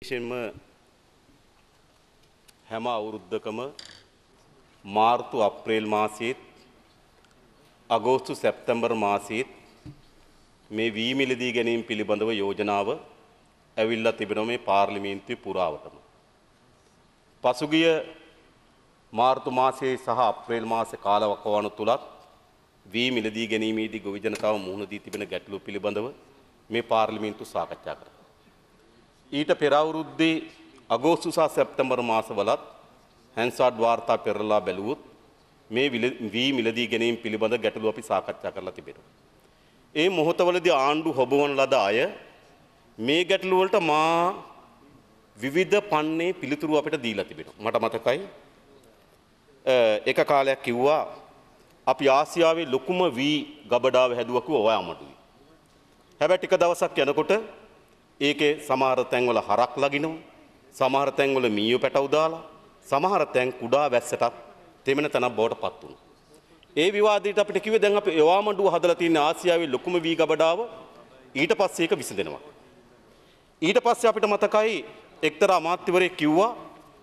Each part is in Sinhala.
විශේෂයෙන්ම හැම අවුරුද්දකම මාර්තු අප්‍රේල් මාසයේත් අගෝස්තු සැප්තැම්බර් මාසයේත් මේ වී මිලදී ගැනීම පිළිබඳව යෝජනාව ඇවිල්ලා තිබෙනවා මේ පාර්ලිමේන්තුවේ පුරාවටම. පසුගිය මාර්තු මාසයේ සහ අප්‍රේල් මාසේ කාලවකවානු තුලත් වී මිලදී ගැනීමේදී ගොවිජනතාව මුහුණ දී තිබෙන ගැටලු පිළිබඳව මේ පාර්ලිමේන්තුව සාකච්ඡා කරා. ඊට පෙරවුරුද්දේ අගෝස්තු සහ සැප්තැම්බර් මාසවලත් හැන්සාඩ් වාර්තා පෙරලා බැලුවොත් මේ වී මිලදී ගැනීම පිළිබඳ ගැටලු අපි සාකච්ඡා කරලා තිබෙනවා. ඒ මොහොතවලදී ආණ්ඩු හොබවන ලද අය මේ ගැටලු වලට මා විවිධ පන්නේ පිළිතුරු අපිට දීලා තිබෙනවා. මට මතකයි එක කාලයක් කිව්වා අපි ආසියාවේ ලොකුම වී ගබඩාව හැදුවා කිව්වා ඔය අමඩුයි. හැබැයි ටික දවසක් යනකොට ඒකේ සමහර තැන්වල හරක් ලගිනවා. සමහර තැන්වල මීයෝ පැටව් දාලා සමහර තැන් කුඩා වැස්සටත් තෙමෙන තැනක් බවට පත් වුණා. ඒ විවාදයට අපිට කිව්වේ දැන් අපි යවාමඬුව හදලා තියෙන ආසියාවේ ලොකුම වී ගබඩාව ඊට පස්සේ ඒක විසඳෙනවා. ඊට පස්සේ අපිට මතකයි එක්තරා අමාත්‍යවරයෙක් කිව්වා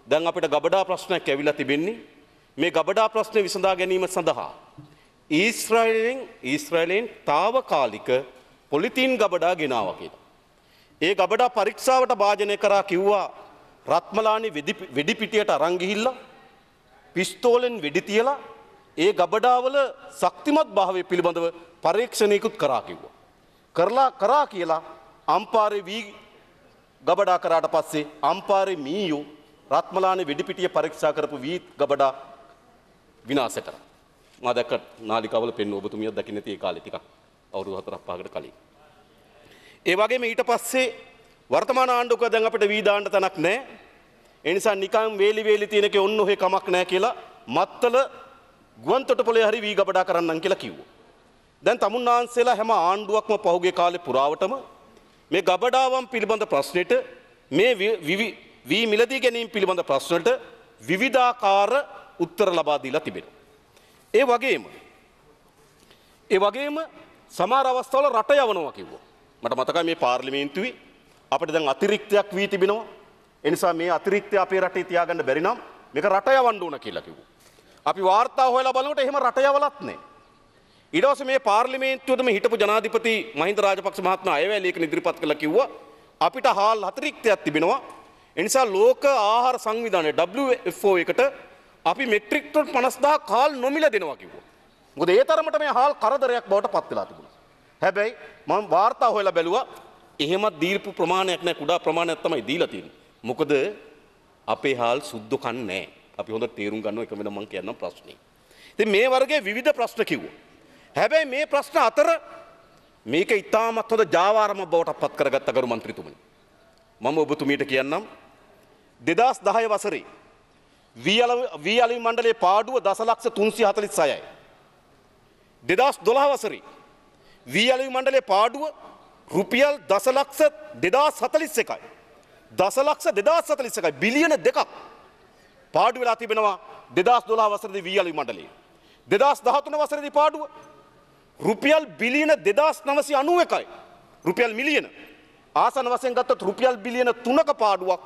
දැන් අපිට ගබඩා ප්‍රශ්නයක් ඇවිල්ලා තිබෙන්නේ මේ ගබඩා ප්‍රශ්නය විසඳා ගැනීම සඳහා ඊශ්‍රායලෙන් ඊශ්‍රායලෙන් తాවකාලික පොලිතීන් ගබඩා ගෙනාවා කියලා. ඒ ගබඩා පරීක්ෂාවට භාජනය කරා කිව්වා රත්මලානි වෙඩිපිටියට අරන් ගිහිල්ලා පිස්තෝලෙන් වෙඩි තියලා ඒ ගබඩාවල ශක්තිමත් භාවය පිළිබඳව පරීක්ෂණයකුත් කරා කිව්වා. කරලා කරා කියලා අම්පාරේ වී ගබඩා කරාට පස්සේ අම්පාරේ මීයෝ රත්මලානේ වෙඩිපිටිය පරීක්ෂා කරපු වී ගබඩා විනාශ කරා. මා දැක්ක නාලිකාවල පෙන්වුව ඔබතුමියක් දකින්න තියෙ කාලේ ටිකක් අවුරුදු 4-5කට කලින්. ඒ වගේම ඊට පස්සේ වර්තමාන ආණ්ඩුවක දැන් අපිට වීදාන්න තැනක් නැහැ. ඒ නිසා නිකන් වේලි වේලි තියෙනකේ ඔන්න ඔහෙ කමක් නැහැ කියලා මත්තල ගුවන්තොටුපළේ හරි වී ගබඩා කරන්නම් කියලා කිව්වා. දැන් තමුන්නාන්සේලා හැම ආණ්ඩුවක්ම පහුගිය කාලේ පුරාවටම මේ ගබඩාවන් පිළිබඳ ප්‍රශ්නෙට මේ වී මිලදී ගැනීම පිළිබඳ ප්‍රශ්නට විවිධාකාර උත්තර ලබා දීලා තිබෙනවා. ඒ වගේම ඒ වගේම සමහර අවස්ථාවල රට යවනවා කිව්වා. මට මතකයි මේ පාර්ලිමේන්තුවේ අපිට දැන් අතිරික්තයක් වී තිබෙනවා. ඒ නිසා මේ අතිරික්තය අපේ රටේ තියාගන්න බැරි නම් මේක රට යවන්න ඕන කියලා කිව්වා. අපි වාර්තා හොයලා බලනකොට එහෙම රට යවලත් නැහැ. ඊට පස්සේ මේ පාර්ලිමේන්තුවේදම හිටපු ජනාධිපති මහින්ද රාජපක්ෂ මහත්මයා අයවැය ලේඛන ඉදිරිපත් කළා කිව්වා අපිට හාල් අතිරික්තයක් තිබෙනවා. ඒ නිසා ලෝක ආහාර සංවිධානය WFO එකට අපි මෙට්‍රික් ටොන් 50000 කාල් නොමිල දෙනවා කිව්වා. මොකද ඒ තරමට මේ හාල් කරදරයක් බවට පත් වෙලා තිබුණා. හැබැයි මම වාර්තා හොයලා බැලුවා එහෙමත් දීර්පු ප්‍රමාණයක් නෑ කුඩා ප්‍රමාණයක් තමයි දීලා තියෙන්නේ. මොකද අපේ හාල් සුද්ධ කන් නෑ. අපි හොඳ තේරුම් ගන්න එක වෙන මම කියන්නම් ප්‍රශ්නේ. ඉතින් මේ වර්ගයේ විවිධ ප්‍රශ්න කිව්වා. හැබැයි මේ ප්‍රශ්න අතර මේක ඉතාමත් හොඳ ජාවාරමක් බවට පත් කරගත්ත ගරු මන්ත්‍රීතුමනි. මම ඔබතුමීට කියන්නම් 2010 වසරේ වී අලවි මණ්ඩලයේ පාඩුව දසලක්ෂ තුන්සිය හතලිස් සයයි. දෙදස් දොළහ වසරේ වී අලවි මණ්ඩලේ පාඩුව රුපියල් දසලක්ෂ දෙදස් හතලිස් එකයි. දසලක්ෂ දෙදස් සතලිස් එකයි බිලියන දෙකක් පාඩු වෙලා තිබෙනවා දෙදස් දොලා වසරදි වී අලවි මණ්ඩලේ. දෙදස් දහතුන වසරදි පාඩුව රුපියල් බිලියන දෙදස් නවසි අනුව එකයි රුපියල් මිලියන ආසන වසයෙන් ගත්තත් රුපියල් බිලියන තුනක පාඩුවක්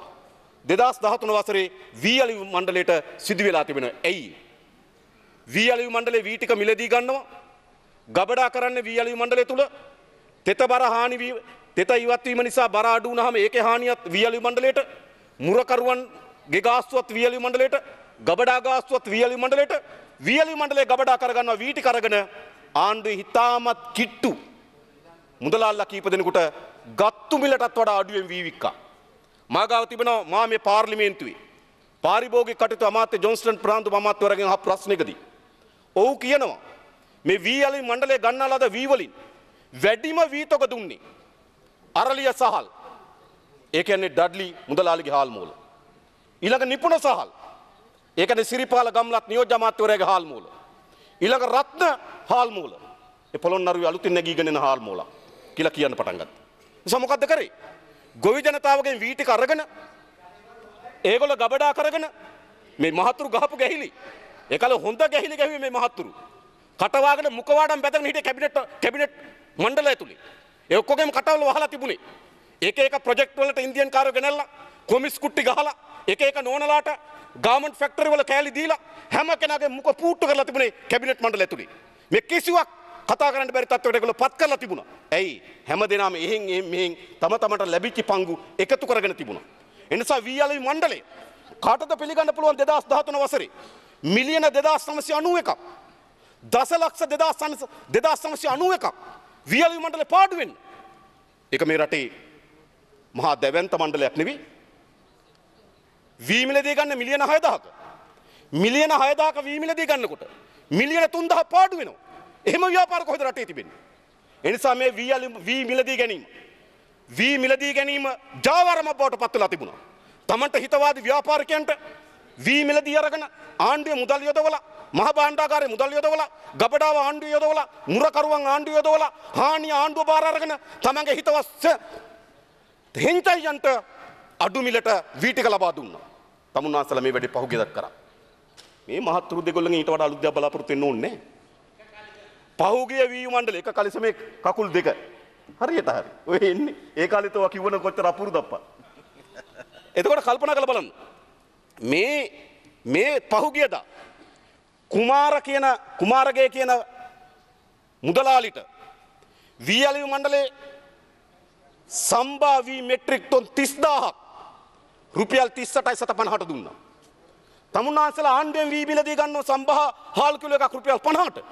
දෙදස් දහතුන වසරේ වී අලි මණ්ඩලයට සිදුවෙලා තිබෙන ඇයි. වී අලි මණ්ඩලේ වීටික මිලදී ගන්නවා ගබඩා කරන්න වීඇලි මණ්ඩලය තුළ තෙත බර හානි තෙත ඉවත්වීම නිසා බර අඩු වුණාම ඒකේ හානියත් වීඇලි මණ්ඩලයට මුරකරුවන් ගේ ගාස්තුවත් වීඇලි මණ්ඩලයට ගබඩා ගාස්තුවත් වීඇලි මණ්ඩලයට වීඇලි මණ්ඩලය ගබඩා කරගන්නවා වීටි කරගෙන ආණ්ඩුවේ හිතාමත් කිට්ටු මුදලාල්ලා කීප දෙනෙකුට ගත්තු මිලටත් වඩා අඩුවෙන් වීවික්කා මාගාව තිබෙනවා මා මේ පාර්ලිමේන්තුවේ පාරිභෝගික කටයුතු අමාත්‍ය ජොන්ස්ටන් ප්‍රාන්දු අමාත්‍යවරගෙන් අහ ප්‍රශ්නයකදී ඔව් කියනවා මේ වීඇලි මණ්ඩලය ගන්නා ලද වීවලින් වැඩිම වීතොක දුන්නේ. අරලිය සහල්. ඒ කියන්නේ ඩඩ්ලි මුදලාලිගේ හාල්මූල. ඊළඟ නිපුණ සහල්. ඒ කියන්නේ සිරිපාල ගම්ලත් නියෝජ්‍ය අමාත්‍යවරයාගේ හාල්මූල. ඊළඟ රත්න හාල්මූල. ඒ පොළොන්නරුවේ අලුතින් නැගීගෙන එන හාල්මූල කියලා කියන්න පටන් ගත්තා. නිසා මොකද්ද කරේ? ගොවි ජනතාවගෙන් වී ටික අරගෙන ඒගොල්ල ගබඩා කරගෙන මේ මහතුරු ගහපු ගැහිලි. ඒකල හොඳ ගැහිලි ගැහුවේ මේ මහතුරු. කටවාගෙන මුකවාඩම් බැඳගෙන හිටිය කැබිනට් කැබිනට් මණ්ඩලය තුලේ ඒ ඔක්කොගේම කටවල වහලා තිබුණේ ඒක එක ප්‍රොජෙක්ට් වලට ඉන්දියන් කාරෝ ගෙනල්ලා කොමිස් කුට්ටි ගහලා එක එක නෝනලාට ගාමන්ට් ෆැක්ටරි වල කෑලි දීලා හැම කෙනාගේ මුක පූට්ටු කරලා තිබුණේ කැබිනට් මණ්ඩලය තුලේ මේ කිසිවක් කතා කරන්න බැරි තත්ත්වයකට ඒගොල්ලෝ පත් කරලා තිබුණා. ඇයි හැමදේනම එහෙන් එහෙන් මෙහෙන් තම තමට ලැබිච්ච පංගු එකතු කරගෙන තිබුණා. ඒ නිසා වීයලවි මණ්ඩලය කාටද පිළිගන්න පුළුවන් 2013 වසරේ මිලියන 2991ක් දසලක්ෂ දෙදස් දෙදස් සමසය අනුව එකක් වියලි මණ්ඩල පාඩුවෙන් එක මේ රටේ මහා දැවන්ත මණ්ඩලයක් නෙවී වීමිලදී ගන්න මිලියන හයදාක මිලියන හයදාක වීමිලදී ගන්නකොට මිලියන තුන්දහ පාඩු වෙනවා එහෙම ව්‍යාපාර කොහෙද රටේ තිබෙන්නේ එනිසා මේ වීයලි වී මිලදී ගැනීම වී මිලදී ගැනීම ජාවාරමක් බවට පත් වෙලා තිබුණා තමන්ට හිතවාදී ව්‍යාපාරිකයන්ට වීමලදී අරගෙන ආණ්ඩුව මුදල් යොදවලා මහ භාණ්ඩාකාරයේ මුදල් යොදවලා ගබඩාව ආණ්ඩුව යොදවලා මුරකරුවන් ආණ්ඩුව යොදවලා හානි ආණ්ඩුව බාර අරගෙන තමන්ගේ හිතවස්ස හින්තයන්ට අඩු මිලට වීටික ලබා දුන්නා. තමුන් වහන්සලා මේ වැඩේ පහුගියදක් කරා. මේ මහත්තුරු දෙගොල්ලන්ගේ ඊට වඩා අලුත් දෙයක් බලාපොරොත්තු වෙන්න ඕනේ නැහැ. පහුගිය වීයු මණ්ඩල එක කලිසමේ කකුල් දෙක හරියට හරි. ඔය එන්නේ ඒ කාලෙත් ඔවා කිව්වන කොච්චර අපුරු දප්පා. එතකොට කල්පනා කරලා බලන්න. මේ මේ පහුගියදා කුමාර කියන කුමාරගේ කියන මුදලාලිට වීඇලයු මණ්ඩලේ සම්භාවී මෙට්‍රික් තොන් තිස්දාහක් රුපියල් තිස්සටයි සත පණහට දුන්නා. තමුන්නාන්සලා ආණ්ඩුවෙන් වීබිලදී ගන්නව සම්භා හාල් කිලෝ එකක් රුපියල් 50ට.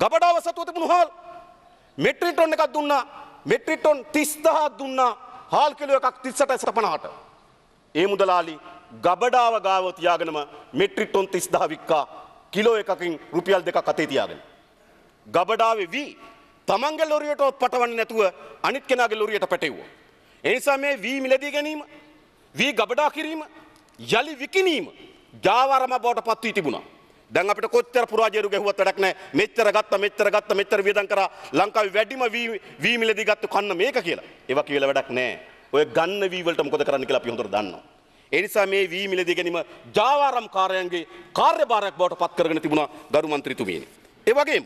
ගබඩාව සතුව තිබුණු හාල් මෙට්‍රික් ටොන් එකක් දුන්නා. මෙට්‍රික් ටොන් 30000ක් දුන්නා. හාල් කිලෝ එකක් 38යි 50ට. ඒ මුදලාලි ගබඩාව ගාව තියාගෙනම මෙට්‍රික් ටොන් 30000 වික්කා කිලෝ එකකින් රුපියල් දෙකක් අතේ තියාගෙන. ගබඩාවේ වී තමන්ගේ ලොරියට පටවන්නේ නැතුව අනිත් කෙනාගේ ලොරියට පැටෙව්වා. ඒ නිසා මේ වී මිලදී ගැනීම, වී ගබඩා කිරීම, යලි විකිණීම ජාවාරම බවට පත් වී තිබුණා. දැන් අපිට කොච්චර පුරාජේරු ගැහුවත් වැඩක් නැහැ. මෙච්චර ගත්තා, මෙච්චර ගත්තා, මෙච්චර වියදම් කරා. ලංකාවේ වැඩිම වී වී මිලදී ගත්ත කන්න මේක කියලා. ඒවා කියලා වැඩක් නැහැ. ඔය ගන්න වී වලට මොකද කරන්න කියලා අපි හොඳට දන්නවා. එනිසා මේ වී මිලදී ගැනීම ජාවාරම් කාරයන්ගේ කාර්යභාරයක් බවට පත් කරගෙන තිබුණා ගරු මන්ත්‍රීතුමියනි. ඒ වගේම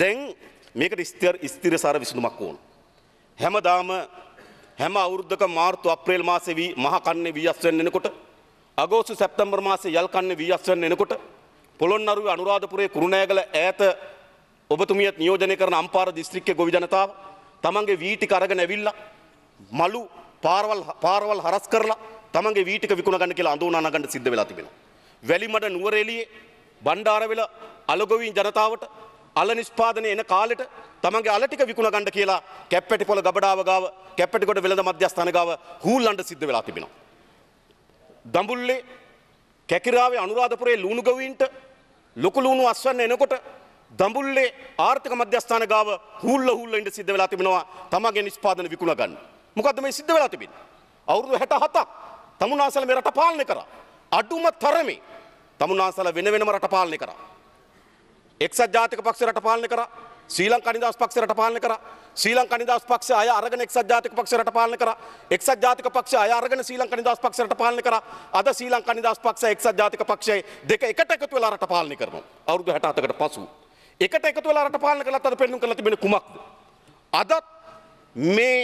දැන් මේකට ස්ථිර ස්ථිරසාර විසඳුමක් ඕන. හැමදාම හැම අවුරුද්දක මාර්තු අප්‍රේල් මාසේ වී මහ කන්නේ වී එනකොට අගෝස්තු සැප්තැම්බර් මාසේ යල් කන්නේ වී එනකොට පොළොන්නරුවේ අනුරාධපුරයේ කුරුණෑගල ඈත ඔබතුමියත් නියෝජනය කරන අම්පාර දිස්ත්‍රික්කයේ ගොවි ජනතාව තමන්ගේ වීටි කරගෙන ඇවිල්ලා මලු පාරවල් පාරවල් හරස් කරලා තමන්ගේ වීටික විකුණ ගන්න කියලා අඳුනා නගන්න සිද්ධ වෙලා තිබෙනවා. වැලිමඩ නුවර එළියේ බණ්ඩාර වෙලා අලගොවීන් ජනතාවට අල නිෂ්පාදනය එන කාලෙට තමන්ගේ අල ටික විකුණ ගන්න කියලා කැප්පැටි පොළ ගබඩාව ගාව කැප්පැටි කොට වෙළඳ මධ්‍යස්ථාන ගාව හූල්ලන්ට සිද්ධ වෙලා තිබෙනවා. දඹුල්ලේ කැකිරාවේ අනුරාධපුරයේ ලුණු ගවීන්ට ලොකු ලුණු අස්වන්න එනකොට දඹුල්ලේ ආර්ථික මධ්‍යස්ථාන ගාව හූල්ල හූල්ල ඉඳ සිද්ධ වෙලා තිබෙනවා තමන්ගේ නිෂ්පාදන විකුණ ගන්න. මොකද මේ සිද්ධ වෙලා තිබෙන. අවුරුදු හැට හතක් තමුන්නාසල මේ රට පාලනය කරා. අඩුම තරමේ තමුන්නාසල වෙන වෙනම රට පාලනය කරා. එක්සත් ජාතික පක්ෂ රට පාලනය කරා. ශ්‍රී ලංකා නිදහස් පක්ෂ රට පාලනය කරා. ශ්‍රී ලංකා නිදහස් පක්ෂය අය අරගෙන එක්සත් ජාතික පක්ෂය රට පාලනය කරා. එක්සත් ජාතික පක්ෂය අය අරගෙන ශ්‍රී ලංකා නිදහස් පක්ෂය රට පාලනය කරා. අද ශ්‍රී ලංකා නිදහස් පක්ෂය එක්සත් ජාතික පක්ෂය දෙක එකට එකතු වෙලා රට පාලනය කරනවා. අවුරුදු 67කට පසු. එකට එකතු වෙලා රට පාලනය කළත් අද පෙන්වන්න කළ තිබෙන කුමක්ද? අදත් මේ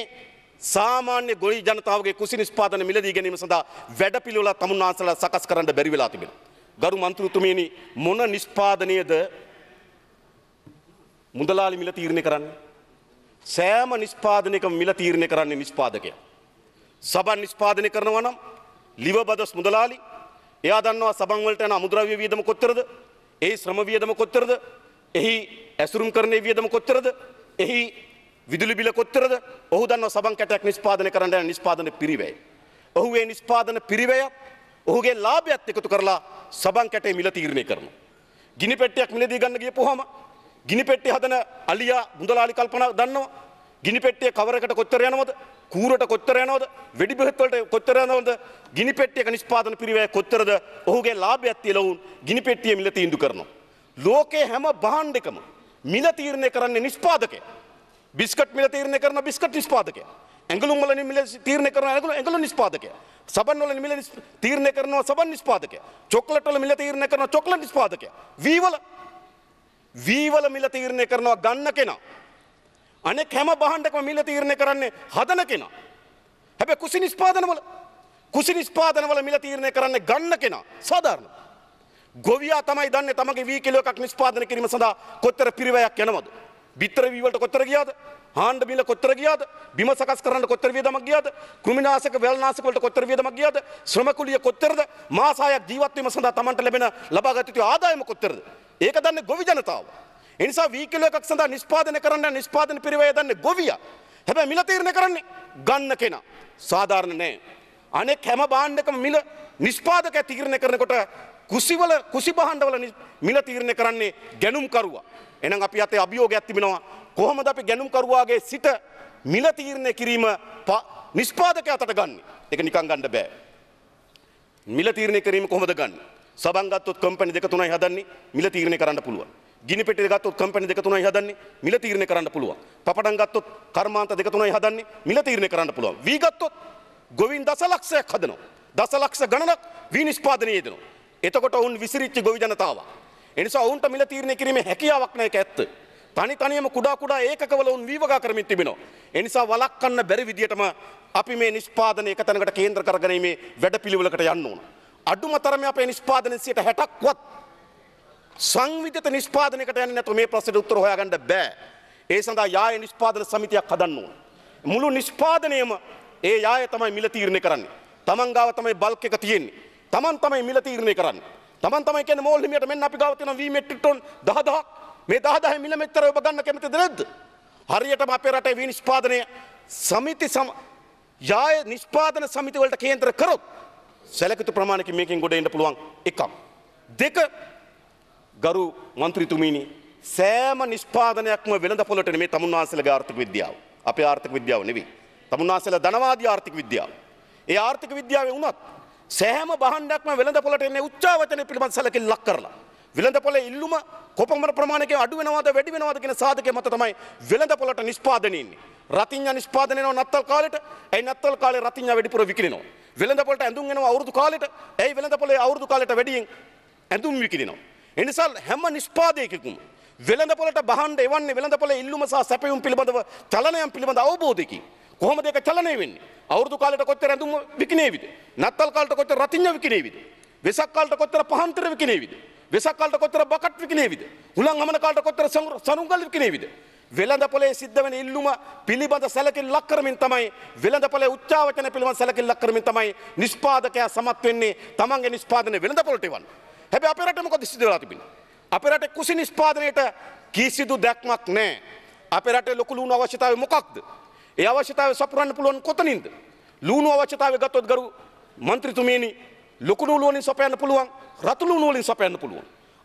සාමාන්‍ය ගොනි ජනතාවගේ කුසි නිස්පාදන මිලදී ගැනීම සඳහා වැඩපිළිවෙල තමුන්නාසලා සකස් කරන්න බැරි වෙලා තිබෙනවා. ගරු මන්ත්‍රීතුමීනි මොන නිස්පාදනයේද මුදලාලි මිල තීරණය කරන්නේ? සෑම නිස්පාදනයකම මිල තීරණය කරන්නේ නිස්පාදකයා. සබන් නිස්පාදනය කරනවා නම් ලිවබදස් මුදලාලි එයා දන්නවා සබන් වලට යන අමුද්‍රව්‍ය වියදම කොච්චරද? එහි ශ්‍රම වියදම කොච්චරද? එහි ඇසුරුම් කරන වියදම කොච්චරද? එහි විදුලි බිල කොච්චරද? ඔහු දන්නවා සබන් කැටයක් නිෂ්පාදනය කරන්න යන නිෂ්පාදන පිරිවැය. ඔහු ඒ නිෂ්පාදන පිරිවැය ඔහුගේ ලාභයත් එකතු කරලා සබන් කැටේ මිල තීරණය කරනවා. ගිනි පෙට්ටියක් මිලදී ගන්න ගියපුවාම ගිනි පෙට්ටිය හදන අලියා මුදලාලි කල්පනා දන්නවා. ගිනි පෙට්ටිය කවරකට කොච්චර යනවද? කූරට කොච්චර යනවද? වෙඩි බෙහෙත් වලට කොච්චර යනවද? ගිනි පෙට්ටියක නිෂ්පාදන පිරිවැය කොච්චරද? ඔහුගේ ලාභයත් තියලවුන් ගිනි පෙට්ටිය මිල තීන්දුව කරනවා. ලෝකේ හැම භාණ්ඩකම මිල තීරණය කරන්නේ නිෂ්පාදකයා. බිස්කට් මිල තීරණය කරන බිස්කට් නිෂ්පාදකය. ඇඟලුම් වල මිල තීරණය කරන ඇඟලුම් ඇඟලුම් නිෂ්පාදකය. සබන් වල මිල තීරණය කරනවා සබන් නිෂ්පාදකය. චොක්ලට් වල මිල තීරණය කරනවා චොක්ලට් නිෂ්පාදකය. වී වල වී වල මිල තීරණය කරනවා ගන්න කෙනා. අනෙක් හැම භාණ්ඩකම මිල තීරණය කරන්නේ හදන කෙනා. හැබැයි කුසි නිෂ්පාදන වල කුසි නිෂ්පාදන වල මිල තීරණය කරන්නේ ගන්න කෙනා සාධාරණ. ගොවියා තමයි දන්නේ තමගේ වී කිලෝ එකක් නිෂ්පාදනය කිරීම සඳහා කොතර පිරිවැයක් යනවද? බිත්තර වීවලට කොතර ගියාද? හාණ්ඩ මිල කොතර ගියාද? බිම සකස් කරන්න කොතර වියදමක් ගියාද? කෘමිනාශක වැල්නාශක වලට කොතර වියදමක් ගියාද? ශ්‍රම කුලිය කොතරද? මාස 6ක් ජීවත් වීම සඳහා Tamanට ලැබෙන ලබාගත යුතු ආදායම කොතරද? ඒක දන්නේ ගොවි ජනතාව. ඒ නිසා වී කිලෝ එකක් සඳහා නිෂ්පාදනය කරන්න නිෂ්පාදන පිරිවැය දන්නේ ගොවියා. හැබැයි මිල තීරණය කරන්නේ ගන්න කෙනා. සාධාරණ නෑ. අනෙක් හැම භාණ්ඩකම මිල නිෂ්පාදකයා තීරණය කරනකොට කුසිවල කුසි භාණ්ඩවල මිල තීරණය කරන්නේ ගැනුම්කරුවා. එනම් අපි අතේ අභියෝගයක් තිබෙනවා කොහොමද අපි ගැනුම්කරුවාගේ සිට මිල තීරණය කිරීම නිෂ්පාදකයා අතට ගන්න. ඒක නිකන් ගන්න බෑ. මිල තීරණය කිරීම කොහොමද ගන්න? සබන් ගත්තොත් කම්පැනි දෙක තුනයි හදන්නේ මිල තීරණය කරන්න පුළුවන්. ගිනි පෙට්ටිය ගත්තොත් කම්පැනි දෙක තුනයි හදන්නේ මිල තීරණය කරන්න පුළුවන්. පපඩම් ගත්තොත් කර්මාන්ත දෙක තුනයි හදන්නේ මිල තීරණය කරන්න පුළුවන්. වී ගත්තොත් ගොවින් දසලක්ෂයක් හදනවා. දසලක්ෂ ගණනක් වී නිෂ්පාදනයේ යෙදෙනවා. එතකොට ඔවුන් විසිරිච්ච ගොවි ජනතාවක් එනිසා ඔවුන්ට මිල තීරණය කිරීමේ හැකියාවක් නැහැ ඒක ඇත්ත. තනි තනියම කුඩා කුඩා ඒකකවල උන් වීවගා කරමින් තිබෙනවා. එනිසා වළක්වන්න බැරි විදියටම අපි මේ නිෂ්පාදනය එක තැනකට කේන්ද්‍ර කරගැනීමේ වැඩපිළිවෙලකට යන්න ඕන. අඩුම තරමේ අපේ නිෂ්පාදනයේ 60%ක්වත් සංවිධිත නිෂ්පාදනයකට යන්නේ නැතුව මේ ප්‍රශ්නෙට උත්තර හොයාගන්න බෑ. ඒ සඳහා යාය නිෂ්පාදන සමිතියක් හදන්න ඕන. මුළු නිෂ්පාදනයම ඒ යාය තමයි මිල තීරණය කරන්නේ. තමන් ගාව තමයි බල්ක් එක තියෙන්නේ. තමන් තමයි මිල තීරණය කරන්නේ. තමන් තමයි කියන්නේ මෝල් හිමියට මෙන්න අපි ගාව තියෙන වී මෙට්‍රික් ටොන් 10000ක් මේ 10000 මිලිමීටර ඔබ ගන්න කැමතිද නැද්ද හරියටම අපේ රටේ වී නිෂ්පාදනය සමිති සම යාය නිෂ්පාදන සමිති වලට කේන්ද්‍ර කරොත් සැලකිත ප්‍රමාණයකින් මේකෙන් ගොඩ එන්න පුළුවන් එකක් දෙක ගරු മന്ത്രിතුමීනි සෑම නිෂ්පාදනයක්ම වෙළඳ පොළට නෙමෙයි තමුන්වහන්සේලාගේ ආර්ථික විද්‍යාව අපේ ආර්ථික විද්‍යාව නෙවෙයි තමුන්වහන්සේලා ධනවාදී ආර්ථික විද්‍යාව ඒ ආර්ථික විද්‍යාවේ වුණත් සෑම බහන්ඩක්ම වෙළඳ පොලට එන්නේ උච්චාවචනය පිළිබඳ සැලකිල්ල ලක් කරලා. වෙළඳ පොලේ ඉල්ලුම කොපමණ ප්‍රමාණයකින් අඩු වෙනවද වැඩි වෙනවද කියන සාධකයේ මත තමයි වෙළඳ පොලට නිෂ්පාදනය ඉන්නේ. රතිඤ්ඤා නිෂ්පාදනය වෙනවා නත්තල් කාලෙට. ඒ නත්තල් කාලේ රතිඤ්ඤා වැඩිපුර විකිණෙනවා. වෙළඳ පොලට ඇඳුම් එනවා අවුරුදු කාලෙට. ඒ වෙළඳ පොලේ අවුරුදු කාලෙට වැඩියෙන් ඇඳුම් විකිණෙනවා. ඒ නිසා හැම නිෂ්පාදයකකම වෙළඳ පොලට බහන්ඩ එවන්නේ වෙළඳ පොලේ ඉල්ලුම සහ සැපයුම් පිළිබඳව චලනයන් පිළිබඳ අවබෝධයකින්. කොහොමද ඒක චලනය වෙන්නේ? අවුරුදු කාලයට කොච්චර ඇඳුම් විකිණේවිද? නත්තල් කාලට කොච්චර රතිඤ්ඤ විකිණේවිද? වෙසක් කාලට කොච්චර පහන්තර විකිණේවිද? වෙසක් කාලට කොච්චර බකට් විකිණේවිද? උලන් අමන කාලට කොච්චර සරුංගල් විකිණේවිද? වෙළඳ පොලේ සිද්ධ වෙන ඉල්ලුම පිළිබඳ සැලකිල්ලක් කරමින් තමයි වෙළඳ පොලේ උච්චාවචන පිළිබඳ සැලකිල්ලක් කරමින් තමයි නිෂ්පාදකයා සමත් වෙන්නේ තමන්ගේ නිෂ්පාදනය වෙළඳ පොලට එවන්න. හැබැයි අපේ රටේ මොකද සිද්ධ වෙලා තිබෙන්නේ? අපේ රටේ කුසි නිෂ්පාදනයේට කිසිදු දැක්මක් නැහැ. අපේ රටේ ලොකු ලුණු අවශ්‍යතාවය මොකක්ද? ඒ අවශ්‍යතාවය සපුරන්න පුළුවන් කොතනින්ද? ලුණු අවශ්‍යතාවය ගත්තොත් ගරු മന്ത്രിතුමීනි ලොකුණු ලුණින් සපයන්න පුළුවන්, රතු ලුණු වලින් සපයන්න පුළුවන්.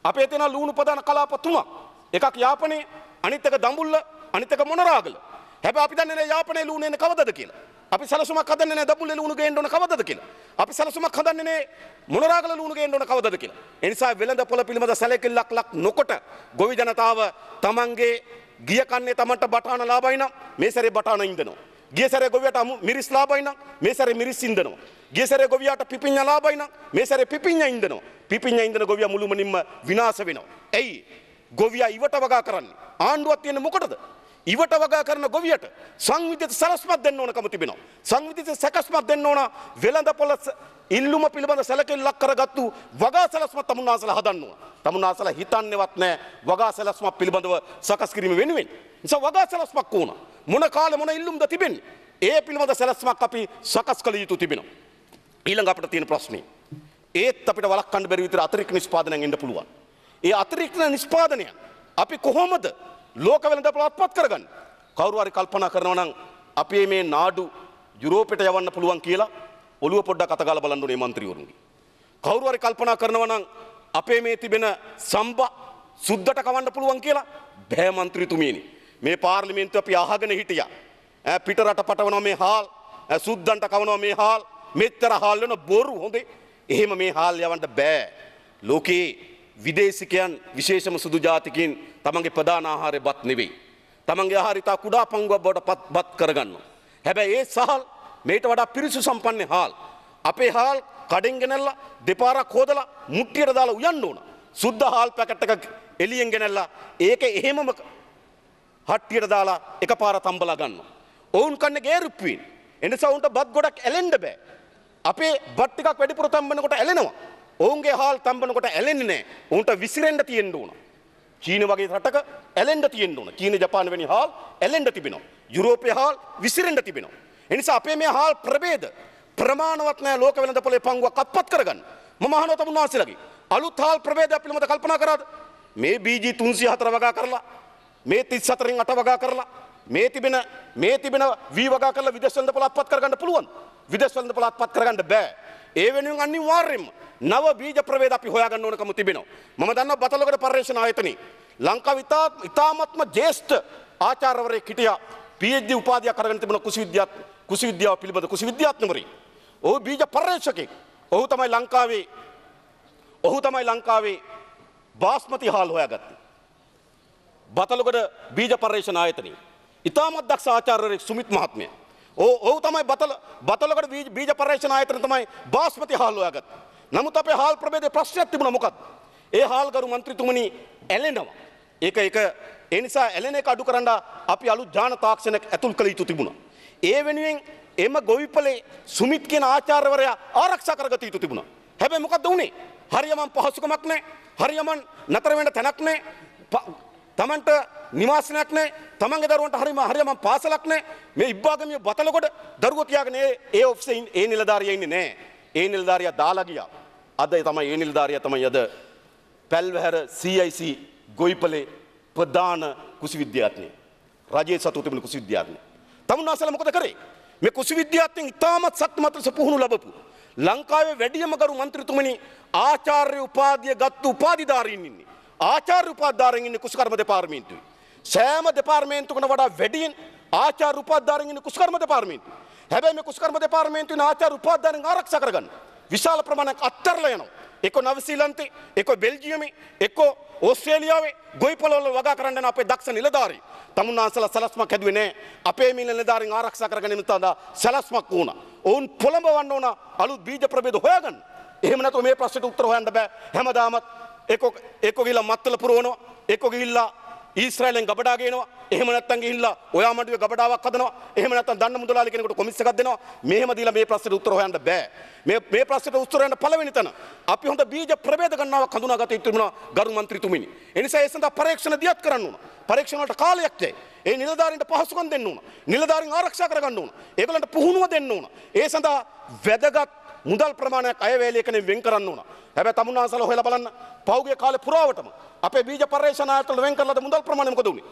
අපේ තියෙන ලුණු ප්‍රදාන කලාප තුනක්. එකක් යාපනයේ, අනිත් එක දඹුල්ල, අනිත් එක මොනරාගල. හැබැයි අපි දන්නේ නැහැ යාපනයේ ලුණු එන්නේ කවදද කියලා. අපි සැලසුමක් හදන්නේ නැහැ දඹුල්ලේ ලුණු ගේන්න ඕන කවදද කියලා. අපි සැලසුමක් හදන්නේ නැහැ මොනරාගල ලුණු ගේන්න ඕන කවදද කියලා. ඒ නිසා වෙළඳ පොළ පිළිබඳ සැලකිල්ලක් ලක් නොකොට ගොවි ජනතාව තමන්ගේ ගිය කන්නේ Tamanට බටාන ලාභයි නම් මේ සැරේ බටාන ඉඳනවා. ගිය සැරේ ගොවියට මිරිස් ලාභයි නම් මේ සැරේ මිරිස් ඉඳනවා. ගිය සැරේ ගොවියට පිපිඤ්ඤා ලාභයි නම් මේ සැරේ පිපිඤ්ඤා ඉඳනවා. පිපිඤ්ඤා ඉඳන ගොවියා මුළුමනින්ම විනාශ වෙනවා. ඇයි? ගොවියා ඉවට වගා කරන්නේ. ආණ්ඩුවක් තියෙන මොකටද? ඉවට වගා කරන ගොවියට සංවිධිත සලස්මක් දෙන්න ඕනකම තිබෙනවා. සංවිධිත සැකස්මක් දෙන්න ඕන වෙළඳ පොළ ඉල්ලුම පිළිබඳ සැලකිල්ලක් කරගත්තු වගා සලස්මක් තමුන්නාසලා හදන්න ඕන. තමුන්නාසලා හිතන්නේවත් නැහැ වගා සලස්මක් පිළිබඳව සකස් කිරීම වෙනුවෙන්. නිසා වගා සලස්මක් ඕන. මොන කාලේ මොන ඉල්ලුම්ද තිබෙන්නේ? ඒ පිළිබඳ සැලස්මක් අපි සකස් කළ යුතු තිබෙනවා. ඊළඟ අපිට තියෙන ප්‍රශ්නේ ඒත් අපිට වළක්වන්න බැරි විතර අතිරික්ත නිෂ්පාදනයෙන් එන්න පුළුවන්. ඒ අතිරික්ත නිෂ්පාදනය අපි කොහොමද ලෝක වෙළඳ පළත්පත් කරගන්න. කවුරු හරි කල්පනා කරනවා නම් අපේ මේ නාඩු යුරෝපෙට යවන්න පුළුවන් කියලා ඔළුව පොඩ්ඩක් අතගාලා බලන්න ඕනේ മന്ത്രിවරුන්ගේ. කවුරු හරි කල්පනා කරනවා නම් අපේ මේ තිබෙන සම්බ සුද්ධට කවන්න පුළුවන් කියලා බෑ മന്ത്രിතුමීනි. මේ පාර්ලිමේන්තුව අපි අහගෙන හිටියා. ඈ පිට රට පටවනවා මේ හාල්, සුද්ධන්ට කවනවා මේ හාල්, මෙච්චර හාල් වෙන බොරු හොඳේ. එහෙම මේ හාල් යවන්න බෑ. ලෝකේ විදේශිකයන් විශේෂම සුදු ජාතිකින් තමන්ගේ ප්‍රධාන ආහාරය බත් නෙවෙයි. තමන්ගේ ආහාරිතා කුඩා පංගුවක් බවට බත් කරගන්න. හැබැයි ඒ සහල් මේට වඩා පිරිසු සම්පන්න හාල්. අපේ හාල් කඩෙන් ගෙනල්ලා දෙපාරක් කෝදලා මුට්ටියට දාලා උයන්න ඕන. සුද්ධ හාල් පැකට් එකක් එළියෙන් ගෙනල්ලා ඒක එහෙමම හට්ටියට දාලා එකපාර තම්බලා ගන්නවා. ඔවුන් කන්නේ ගේරුප්පුවින්. එනිසා උන්ට බත් ගොඩක් ඇලෙන්න බෑ. අපේ බත් ටිකක් වැඩිපුර තම්බනකොට ඇලෙනවා. ඔවුන්ගේ හාල් තම්බනකොට ඇලෙන්නේ නැහැ. උන්ට විසිරෙන්න තියෙන්න ඕන. චීන වගේ රටක ඇලෙන්න තියෙන්න ඕන. චීන ජපාන වැනි හාල් ඇලෙන්න තිබෙනවා. යුරෝපයේ හාල් විසිරෙන්න තිබෙනවා. ඒ නිසා අපේ මේ හාල් ප්‍රභේද ප්‍රමාණවත් නැහැ ලෝක වෙළඳපොලේ පංගුවක් අත්පත් කරගන්න. මම අහනවා තමුන් වහන්සේලාගේ. අලුත් හාල් ප්‍රභේදයක් පිළිබඳ කල්පනා කරාද? මේ බීජි 304 වගා කරලා මේ 34න් 8 වගා කරලා මේ තිබෙන මේ තිබෙන වී වගා කරලා විදේශ වෙළඳපොල අත්පත් කරගන්න පුළුවන්. විදේශ වෙළඳපොල අත්පත් කරගන්න බෑ. ඒ වෙනුවෙන් අනිවාර්යෙන්ම නව බීජ ප්‍රවේද අපි හොයාගන්න ඕනකම තිබෙනවා. මම දන්නවා බතලොගඩ පර්යේෂණ ආයතනයේ ලංකාව ඉතා ඉතාමත්ම ජේෂ්ඨ ආචාර්යවරයෙක් හිටියා. PhD උපාධියක් අරගෙන තිබුණ කුසි විද්‍යාත් කුසි විද්‍යාව පිළිබඳ කුසි විද්‍යාත්මවරයෙක්. ඔහු බීජ පර්යේෂකෙක්. ඔහු තමයි ලංකාවේ ඔහු තමයි ලංකාවේ බාස්මති හාල් හොයාගත්තේ. බතලොගඩ බීජ පර්යේෂණ ආයතනයේ ඉතාමත් දක්ෂ ආචාර්යවරයෙක් සුමිත් මහත්මයා ඔහු තමයි බතල බතලකට බීජ පර්යේෂණ ආයතන තමයි බාස්මති හාල් හොයාගත්. නමුත් අපේ හාල් ප්‍රභේදයේ ප්‍රශ්නයක් තිබුණා මොකක්ද? ඒ හාල්ගරු മന്ത്രിතුමනි ඇලෙනවා. ඒක ඒක ඒ නිසා ඇලෙන එක අඩු කරන්න අපි අලුත් ජාන තාක්ෂණයක් ඇතුල් කළ යුතු තිබුණා. ඒ වෙනුවෙන් එම ගොවිපලේ සුමිත් කියන ආචාර්යවරයා ආරක්ෂා කරගත යුතු තිබුණා. හැබැයි මොකද්ද වුනේ? හරියමන් පහසුකමක් නැහැ. හරියමන් නතර වෙන්න තැනක් නැහැ. තමන්ට නිවාසනයක් නෑ තමන්ගේ දරුවන්ට හරිම හරියම පාසලක් නෑ මේ ඉබ්බාගමිය බතලකොට දරුවෝ තියාගෙන ඒ ඔෆිසේ ඒ නිලධාරියා ඉන්නේ නෑ ඒ නිලධාරියා දාලා ගියා අද තමයි ඒ e නිලධාරියා තමයි අද පැල්වැහැර CIC ගොයිපලේ ප්‍රධාන කුසි විද්‍යාඥය රජයේ සතු තිබුණු කුසි විද්‍යාඥය තමුන්නාසලා මොකද කරේ මේ කුසි විද්‍යාඥයන් ඉතාමත් සත්‍යමත් සපුහුණු ලැබපු ලංකාවේ වැඩිම ගරු මන්ත්‍රීතුමනි ආචාර්ය උපාධිය ගත්තු උපාධිධාරීන් ඉන්නේ ආචාර උපාධාරගන්න කුසකර්ම දෙපාර්මීන්තුයි. සෑම දෙපාර්මේන්තුකට වඩා වැඩියෙන් ආචාර උපාධාරගන්න කුස්කර්ම දෙපාර්මීන්තු. හැබැයි කුස්කර්ම දෙපාර්මේන්තුන ආචාර උපාධාරෙන් ආරක්ෂා කරගන්න. විශාල ප්‍රමාණයක් අත්තරලා යනවා. එක නවසීලන්තේ, එක බෙල්ජියමේ, එක ඕස්ට්‍රේලියාවේ ගොයිපලවල වගා කරන්න යන අපේ දක්ෂ නිලධාරී. තමුන්නාන්සලා සලස්මක් හැදුවේ නැහැ. අපේ මිල නිලධාරීන් ආරක්ෂා කරගෙන ඉන්න තඳා සලස්මක් වුණා. ඔවුන් පොළඹවන්න ඕන අලුත් බීජ ප්‍රභේද හොයාගන්න. එහෙම නැතුව මේ ප්‍රශ්නෙට උත්තර හොයන්න බෑ. හැමදාමත් ඒක ගිල්ලා මත්තල පුරවනවා ඒක ගිල්ලා ඊස්රායිලෙන් ගබඩා ගේනවා එහෙම නැත්නම් ගිහිල්ලා ඔයා මඩුවේ ගබඩාවක් හදනවා එහෙම නැත්නම් දන්න මුදලාලි කෙනෙකුට කොමිස් එකක් දෙනවා මෙහෙම දීලා මේ ප්‍රශ්නෙට උත්තර හොයන්න බෑ මේ මේ ප්‍රශ්නෙට උත්තර හොයන්න පළවෙනි තැන අපි හොඳ බීජ ප්‍රභේද ගණනාවක් හඳුනාගත යුතු තිබුණා ගරු මන්ත්‍රීතුමිනි ඒ නිසා ඒ සඳහා පරීක්ෂණ දියත් කරන්න ඕන පරීක්ෂණ වලට කාලයක් දෙයි ඒ නිලධාරීන්ට පහසුකම් දෙන්න ඕන නිලධාරීන් ආරක්ෂා කරගන්න ඕන ඒගොල්ලන්ට පුහුණුව දෙන්න ඕන ඒ සඳහා වැදගත් මුදල් ප්‍රමාණයක් අයවැය ලේඛනෙන් වෙන් කරන්න ඕන හැබැයි තමුන්නාසල හොයලා බලන්න පහුගිය කාලේ පුරාවටම අපේ බීජ පර්යේෂණ ආයතන වල වෙන් කරලාද මුදල් ප්‍රමාණය මොකද උනේ?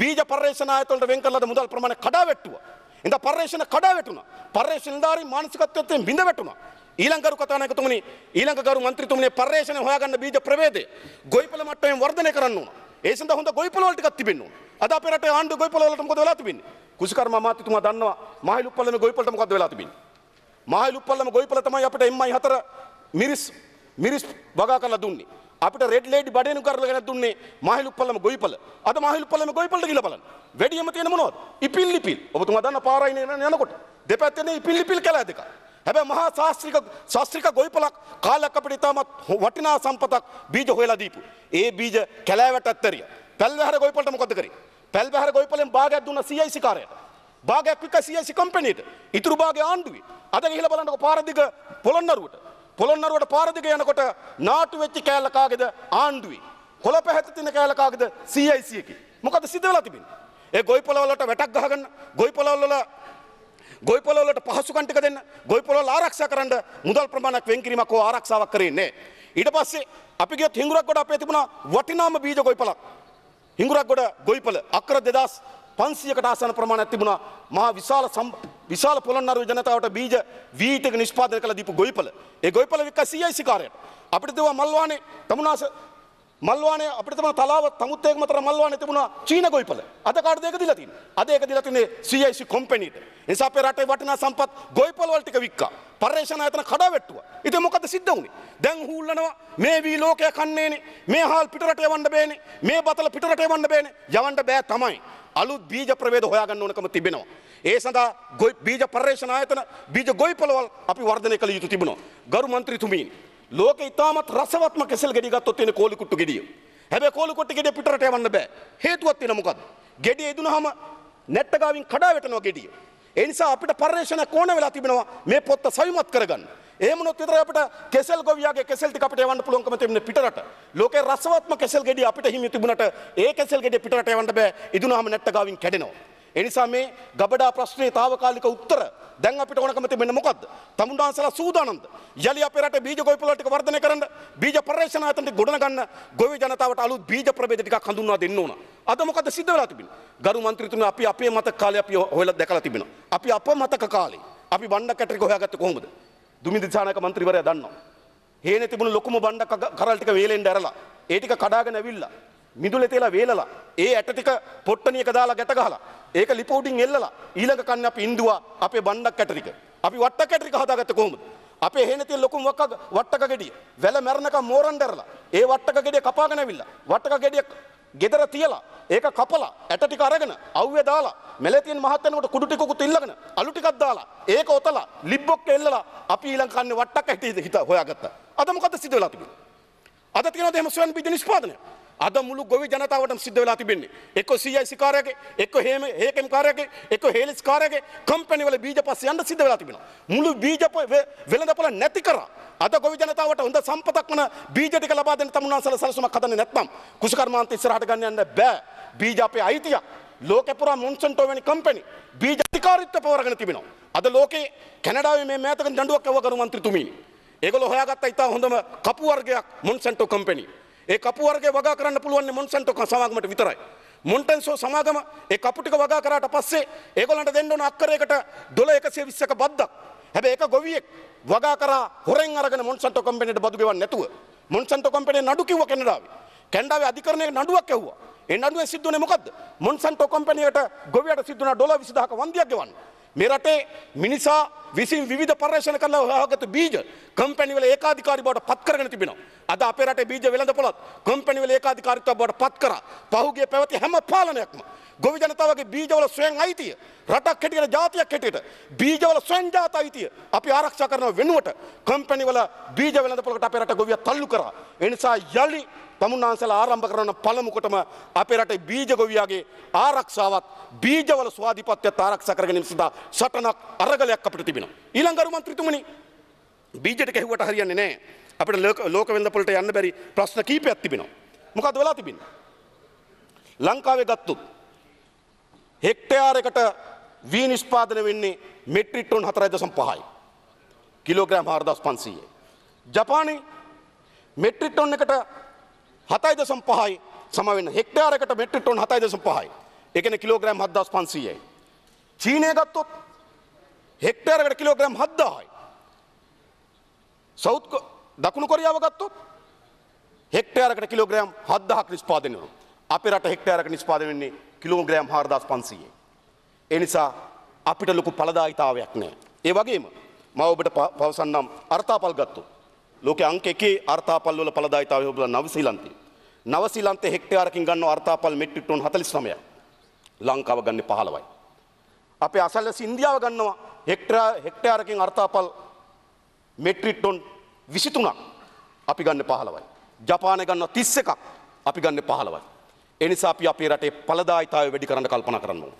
බීජ පර්යේෂණ ආයතන වල වෙන් කරලාද මුදල් ප්‍රමාණය කඩා වැට්ටුවා. ඉඳ පර්යේෂණ කඩා වැටුණා. පර්යේෂණ නිලධාරීන් මානසිකත්වයෙන් බිඳ වැටුණා. ඊළඟ ගරු කතානායකතුමනි ඊළඟ ගරු മന്ത്രിතුමනි පර්යේෂණ හොයාගන්න බීජ ප්‍රවේදය ගොවිපළ මට්ටමින් වර්ධනය කරන්න ඕන. ඒ සඳහා හොඳ ගොවිපළ වල ටිකක් තිබෙන්න ඕන. අද අපේ රටේ ආණ්ඩුව ගොවිපළ වලට මොකද වෙලා තිබෙන්නේ? කුසිකර්ම අමාත්‍යතුමා දන්නවා මහලු උප්පල්ලම ගොවිපළට මොකද වෙලා තිබෙන්නේ? මහලු උප්පල්ලම ගොවිපළ තමයි අපිට MI4 මිරිස් මිරිස් වගා කරලා දුන්නේ. අපිට රෙඩ් ලේඩි බඩේනු කරලා ගෙන දුන්නේ මාහිලුප්පලම ගොයිපල. අද මාහිලුප්පලම ගොයිපලට ගිහලා බලන්න. වැඩියම තියෙන මොනවද? ඉපිල් ලිපිල්. ඔබතුමා දන්න පාරයි යනකොට දෙපැත්තේ ඉපිල් ලිපිල් කැලෑ දෙකක්. හැබැයි මහා ශාස්ත්‍රික ශාස්ත්‍රික ගොවිපලක් කාලයක් අපිට ඉතාමත් වටිනා සම්පතක් බීජ හොයලා දීපු. ඒ බීජ කැලෑවට ඇත්තරිය. පැල්වැහර ගොවිපලට මොකද කරේ? පැල්වැහර ගොවිපලෙන් භාගයක් දුන්න CIC කාර්යයට. භාගයක් වික CIC කම්පැනියට. ඉතුරු භාගය ආණ්ඩුවේ. අද ගිහිල්ලා බලන්නකො පාර දිග පොළොන්නරුවට. පොළොන්නරුවට පාර දිග යනකොට නාටු වෙච්ච කෑල්ල කාගේද ආණ්ඩුවේ. කොළ පැහැත තියෙන කෑල්ල කාගේද CIC එකේ. මොකද සිද්ධ වෙලා තිබෙන්නේ? ඒ ගොයි පොළවලට වැටක් ගහගන්න. ගොයි පොළවල ගොයි පොළවලට පහසුකම් ටික දෙන්න. ගොයි පොළවල ආරක්ෂා කරන්න මුදල් ප්‍රමාණයක් වෙන් කිරීමක් හෝ ආරක්ෂාවක් කරේ නැහැ. ඊට පස්සේ අපි ගියත් හිඟුරක් ගොඩ අපේ තිබුණා වටිනාම බීජ ගොයිපලක්. හිඟුරක් ගොඩ ගොයිපල අක්කර 2000 පන්සියකට ආසන ප්‍රමාණයක් තිබුණා මහා විශාල විශාල පොළොන්නරුව ජනතාවට බීජ වීටක නිෂ්පාදනය කළ දීපු ගොවිපල. ඒ ගොවිපල වික්කා 100යි සිකාරයට. අපිට දෙව මල්වානේ තමුනාස මල්වානය අපිටම තලාව තමුත්තේක්ම තර මල්වාන තිබුණා චීන ගොයිපල අද කාඩ දෙක දිලා තින්නේ අද ඒක දිලා තින්නේ CIC කම්පැනිට නිසා අපේ රටේ වටිනා සම්පත් ගොයිපල වල ටික වික්කා පර්යේෂණ ආයතන කඩාවැට්ටුවා ඉතින් මොකද සිද්ධ වුනේ දැන් හූල්ලනවා මේ වී ලෝකය කන්නේනේ මේ හාල් පිටරට යවන්න බෑනේ මේ බතල පිටරට යවන්න බෑනේ යවන්න බෑ තමයි අලුත් බීජ ප්‍රවේද හොයාගන්න ඕනකම තිබෙනවා. ඒ සඳහා බීජ පර්යේෂණ ආයතන බීජ ගොයිපලවල් අපි වර්ධනය කළ යුතු තිබෙනවා. ගරු මන්ත්‍රීතුමීනි ලෝක ඉතාමත් රසවත්ම කෙසල් ගෙඩි ගත්තොත් තියෙන කෝලිකුට්ටු ගෙඩිය. හැබැයි කෝලිකුට්ටු ගෙඩිය පිටරට යවන්න බෑ. හේතුවක් තියෙන මොකද්ද? ගෙඩිය ඉදුනහම නැට්ට ගාවින් කඩා වැටෙනවා ගෙඩිය. ඒ නිසා අපිට පර්යේෂණයක් ඕන වෙලා තිබෙනවා මේ පොත්ත සවිමත් කරගන්න. එහෙම නොත් විතරයි අපිට කෙසල් ගොවියාගේ කෙසල් ටික අපිට යවන්න පුළුවන්කම තිබුණේ පිටරට. ලෝකේ රසවත්ම කෙසල් ගෙඩිය අපිට හිමි තිබුණට ඒ කෙසල් ගෙඩිය පිටරට යවන්න බෑ. ඉදුනහම නැට්ට ගාවින් කැඩෙනවා. එනිසා මේ ගබඩා ප්‍රශ්නයේ తాවකාලික උත්තර දැන් අපිට ඕනකම තිබෙන්නේ මොකද්ද? තමුන්වහන්සලා සූදානම්ද? යලි අපේ රටේ බීජ ගොවිපළවල් ටික වර්ධනය කරන්න, බීජ පර්යේෂණ ආයතන ටික ගොඩනගන්න, ගොවි ජනතාවට අලුත් බීජ ප්‍රභේද ටිකක් හඳුන්වා දෙන්න ඕන. අද මොකද සිද්ධ වෙලා තිබෙන්නේ? ගරු මන්ත්‍රීතුමනි අපි අපේ මතක කාලේ අපි හොයලා දැකලා තිබෙනවා. අපි අප මතක කාලේ අපි බණ්ඩ කැටරි හොයාගත්තේ කොහොමද? දුමින්ද දිසානායක මන්ත්‍රීවරයා දන්නවා. හේනේ තිබුණු ලොකුම බණ්ඩ කරල් ටික වේලෙන් ඇරලා, ඒ ටික කඩාගෙන ඇවිල්ලා, මිදුලේ තේලා වේලලා, ඒ ඇට ටික පොට්ටනියක දාලා ගැට ගහලා ඒක ලිපෝඩින් එල්ලලා ඊළඟ කන්න අපි ඉන්දුවා අපේ බණ්ඩක් කැටරික. අපි වට්ට කැටරික හදාගත්ත කොහොමද? අපේ හේන තියෙන ලොකුම වක්ක වට්ටක ගෙඩිය. වැල මැරනකම් මෝරන් දැරලා. ඒ වට්ටක ගෙඩිය කපාගෙන ඇවිල්ලා. වට්ටක ගෙඩිය ගෙදර තියලා ඒක කපලා ඇට ටික අරගෙන අව්වේ දාලා මෙලේ තියෙන මහත් වෙනකොට කුඩු ටිකකුත් ඉල්ලගෙන අලු ටිකක් දාලා ඒක ඔතලා ලිබ්බොක්ක එල්ලලා අපි ඊළඟ කන්නේ වට්ටක් ඇටි හිත හොයාගත්තා. අද මොකද සිදුවලා තිබුණේ? අද තියෙනවද එහෙම සොයන් බීජ නිෂ්පාදනය? අද මුළු ගොවි ජනතාවටම සිද්ධ වෙලා තිබෙන්නේ. එක්ක CIC කාර්යයක, එක්ක හේම හේකම් කාර්යයක, එක්ක හේලිස් කාර්යයක කම්පැනි වල බීජ පස්ස යන්න සිද්ධ වෙලා තිබෙනවා. මුළු බීජ වෙළඳපොළ නැති කරා. අද ගොවි ජනතාවට හොඳ සම්පතක් වන බීජ ටික ලබා දෙන්න තමුන්වන්සල සැලසුමක් හදන්නේ නැත්නම් කුසකර්මාන්ත ඉස්සරහට ගන්න යන්න බෑ. බීජ අපේ අයිතිය. ලෝකෙ පුරා මොන්සන්ටෝ වැනි කම්පැනි බීජ අධිකාරීත්ව පවරගෙන තිබෙනවා. අද ලෝකේ කැනඩාවේ මේ මෑතක දඬුවම් කවකරු මන්ත්‍රීතුමී. ඒගොල්ලෝ හොයාගත්ත ඉතා හොඳම කපු වර්ගයක් මොන්සන්ටෝ කම්පැනි. ඒ කපු වර්ගය වගා කරන්න පුළුවන් මොන්සන්ටෝ සමාගමට විතරයි. මොන්ටන්සෝ සමාගම ඒ කපු ටික වගා කරාට පස්සේ ඒගොල්ලන්ට දෙන්න ඕන අක්කරයකට ඩොලර් 120ක බද්දක්. හැබැයි ඒක ගොවියෙක් වගා කරා හොරෙන් අරගෙන මොන්සන්ටෝ කම්පැනිට බදු ගෙවන්නේ නැතුව. මොන්සන්ටෝ කම්පැනි නඩු කිව්ව කැනඩාවේ. කැනඩාවේ අධිකරණයේ නඩුවක් ඇහුවා. ඒ නඩුවෙන් සිද්ධුනේ මොකද්ද? මොන්සන්ටෝ කම්පැනියට ගොවියට සිද්ධුනා ඩොලර් 20000ක වන්දියක් ගෙවන්න. මෙරටේ මිනිසා විසින් විධ පර්ේෂණ කල හගත බීජ කම්පැනිවල ඒකාධකාරි බවට පත්කරන තිබෙන. අද අපේරට බීජ වෙළඳ පොළොත් කම්පැනිවල ඒකාධකාරිත්ව බවට පත්කර පහුගේ පැවති හැම පාලනයක්ම. ගොවි ජනතාවගේ බීජවල ස්වයන් අයිතිය රටක් කෙටියට ජාතියක් කෙටියට බීජවල ස්වයන් ජාත අයිතිය අපි ආරක්ෂා කරන වෙනුවට කම්පැනිවල බීජ වෙළඳ පොළොට අපේරට ගොවිය තල්ලු කරා. එනිසා යළි තමුන්නාන්සල ආරම්භ කරන පළමුකොටම අපේ රටේ බීජගොවියාගේ ආරක්ෂාවත් බීජවල ස්වාධිපත්‍යත් ආරක්ෂා කරගැනීම සඳහා සටනක් අරගලයක් අපිට තිබෙනවා. ඊළඟ අරු මන්ත්‍රීතුමනි බීජයට කැහුවට හරියන්නේ නැහැ. අපිට ලෝක ලෝකවෙන්ද පොළට යන්න බැරි ප්‍රශ්න කීපයක් තිබෙනවා. මොකද වෙලා තිබෙන්නේ? ලංකාවේ ගත්තොත් හෙක්ටයාරයකට වී නිෂ්පාදනය වෙන්නේ මෙට්‍රික් ටොන් 4.5යි. කිලෝග්‍රෑම් 4500යි. ජපානයේ මෙට්‍රික් ටොන් එකට හතයි දසම් පහයි සමවෙන්න හෙක්ටාරකට මෙට්‍රිටොන් හතයි දසම් පහයි එකන කිලෝග්‍රම් හදස් පන්සීයයි. චීනය ගත්තොත් හෙක්ටාරකට කිලෝග්‍රම් හද්දායි. සෞත් දකුණු කොරියාව ගත්තොත් හෙක්ටාරකට කිලෝග්‍රම් හද්දහක් නිස්පාදනවරු. අපි රට හෙක්ටාරක නිස්පාද වෙන්නේ කිලෝග්‍රෑම් හාරදස් පන්සයේ. එනිසා අපිට ලොකු පලදායිතාවයක් නෑ. ඒ වගේම මව ඔබට පවසන්නම් අර්තාපල් ගත්තු. ලෝක අංක එකේ අර්තාපල්වල පලදායිතාව ඔබල නවසීලන්තිී. නවසිලන්ත හෙක්ටයාරකින් ගන්න අර්තාපල් මෙට්‍රික් ටොන් 49ක්. ලංකාව ගන්න 15යි. අපේ අසල්වැසි ඉන්දියාව ගන්නවා හෙක්ටරා හෙක්ටයාරකින් අර්තාපල් මෙට්‍රික් ටොන් 23ක්. අපි ගන්න 15යි. ජපානය ගන්නවා 31ක්. අපි ගන්න 15යි. ඒ නිසා අපි අපේ රටේ ඵලදායිතාවය වැඩි කරන්න කල්පනා කරන්න ඕනේ.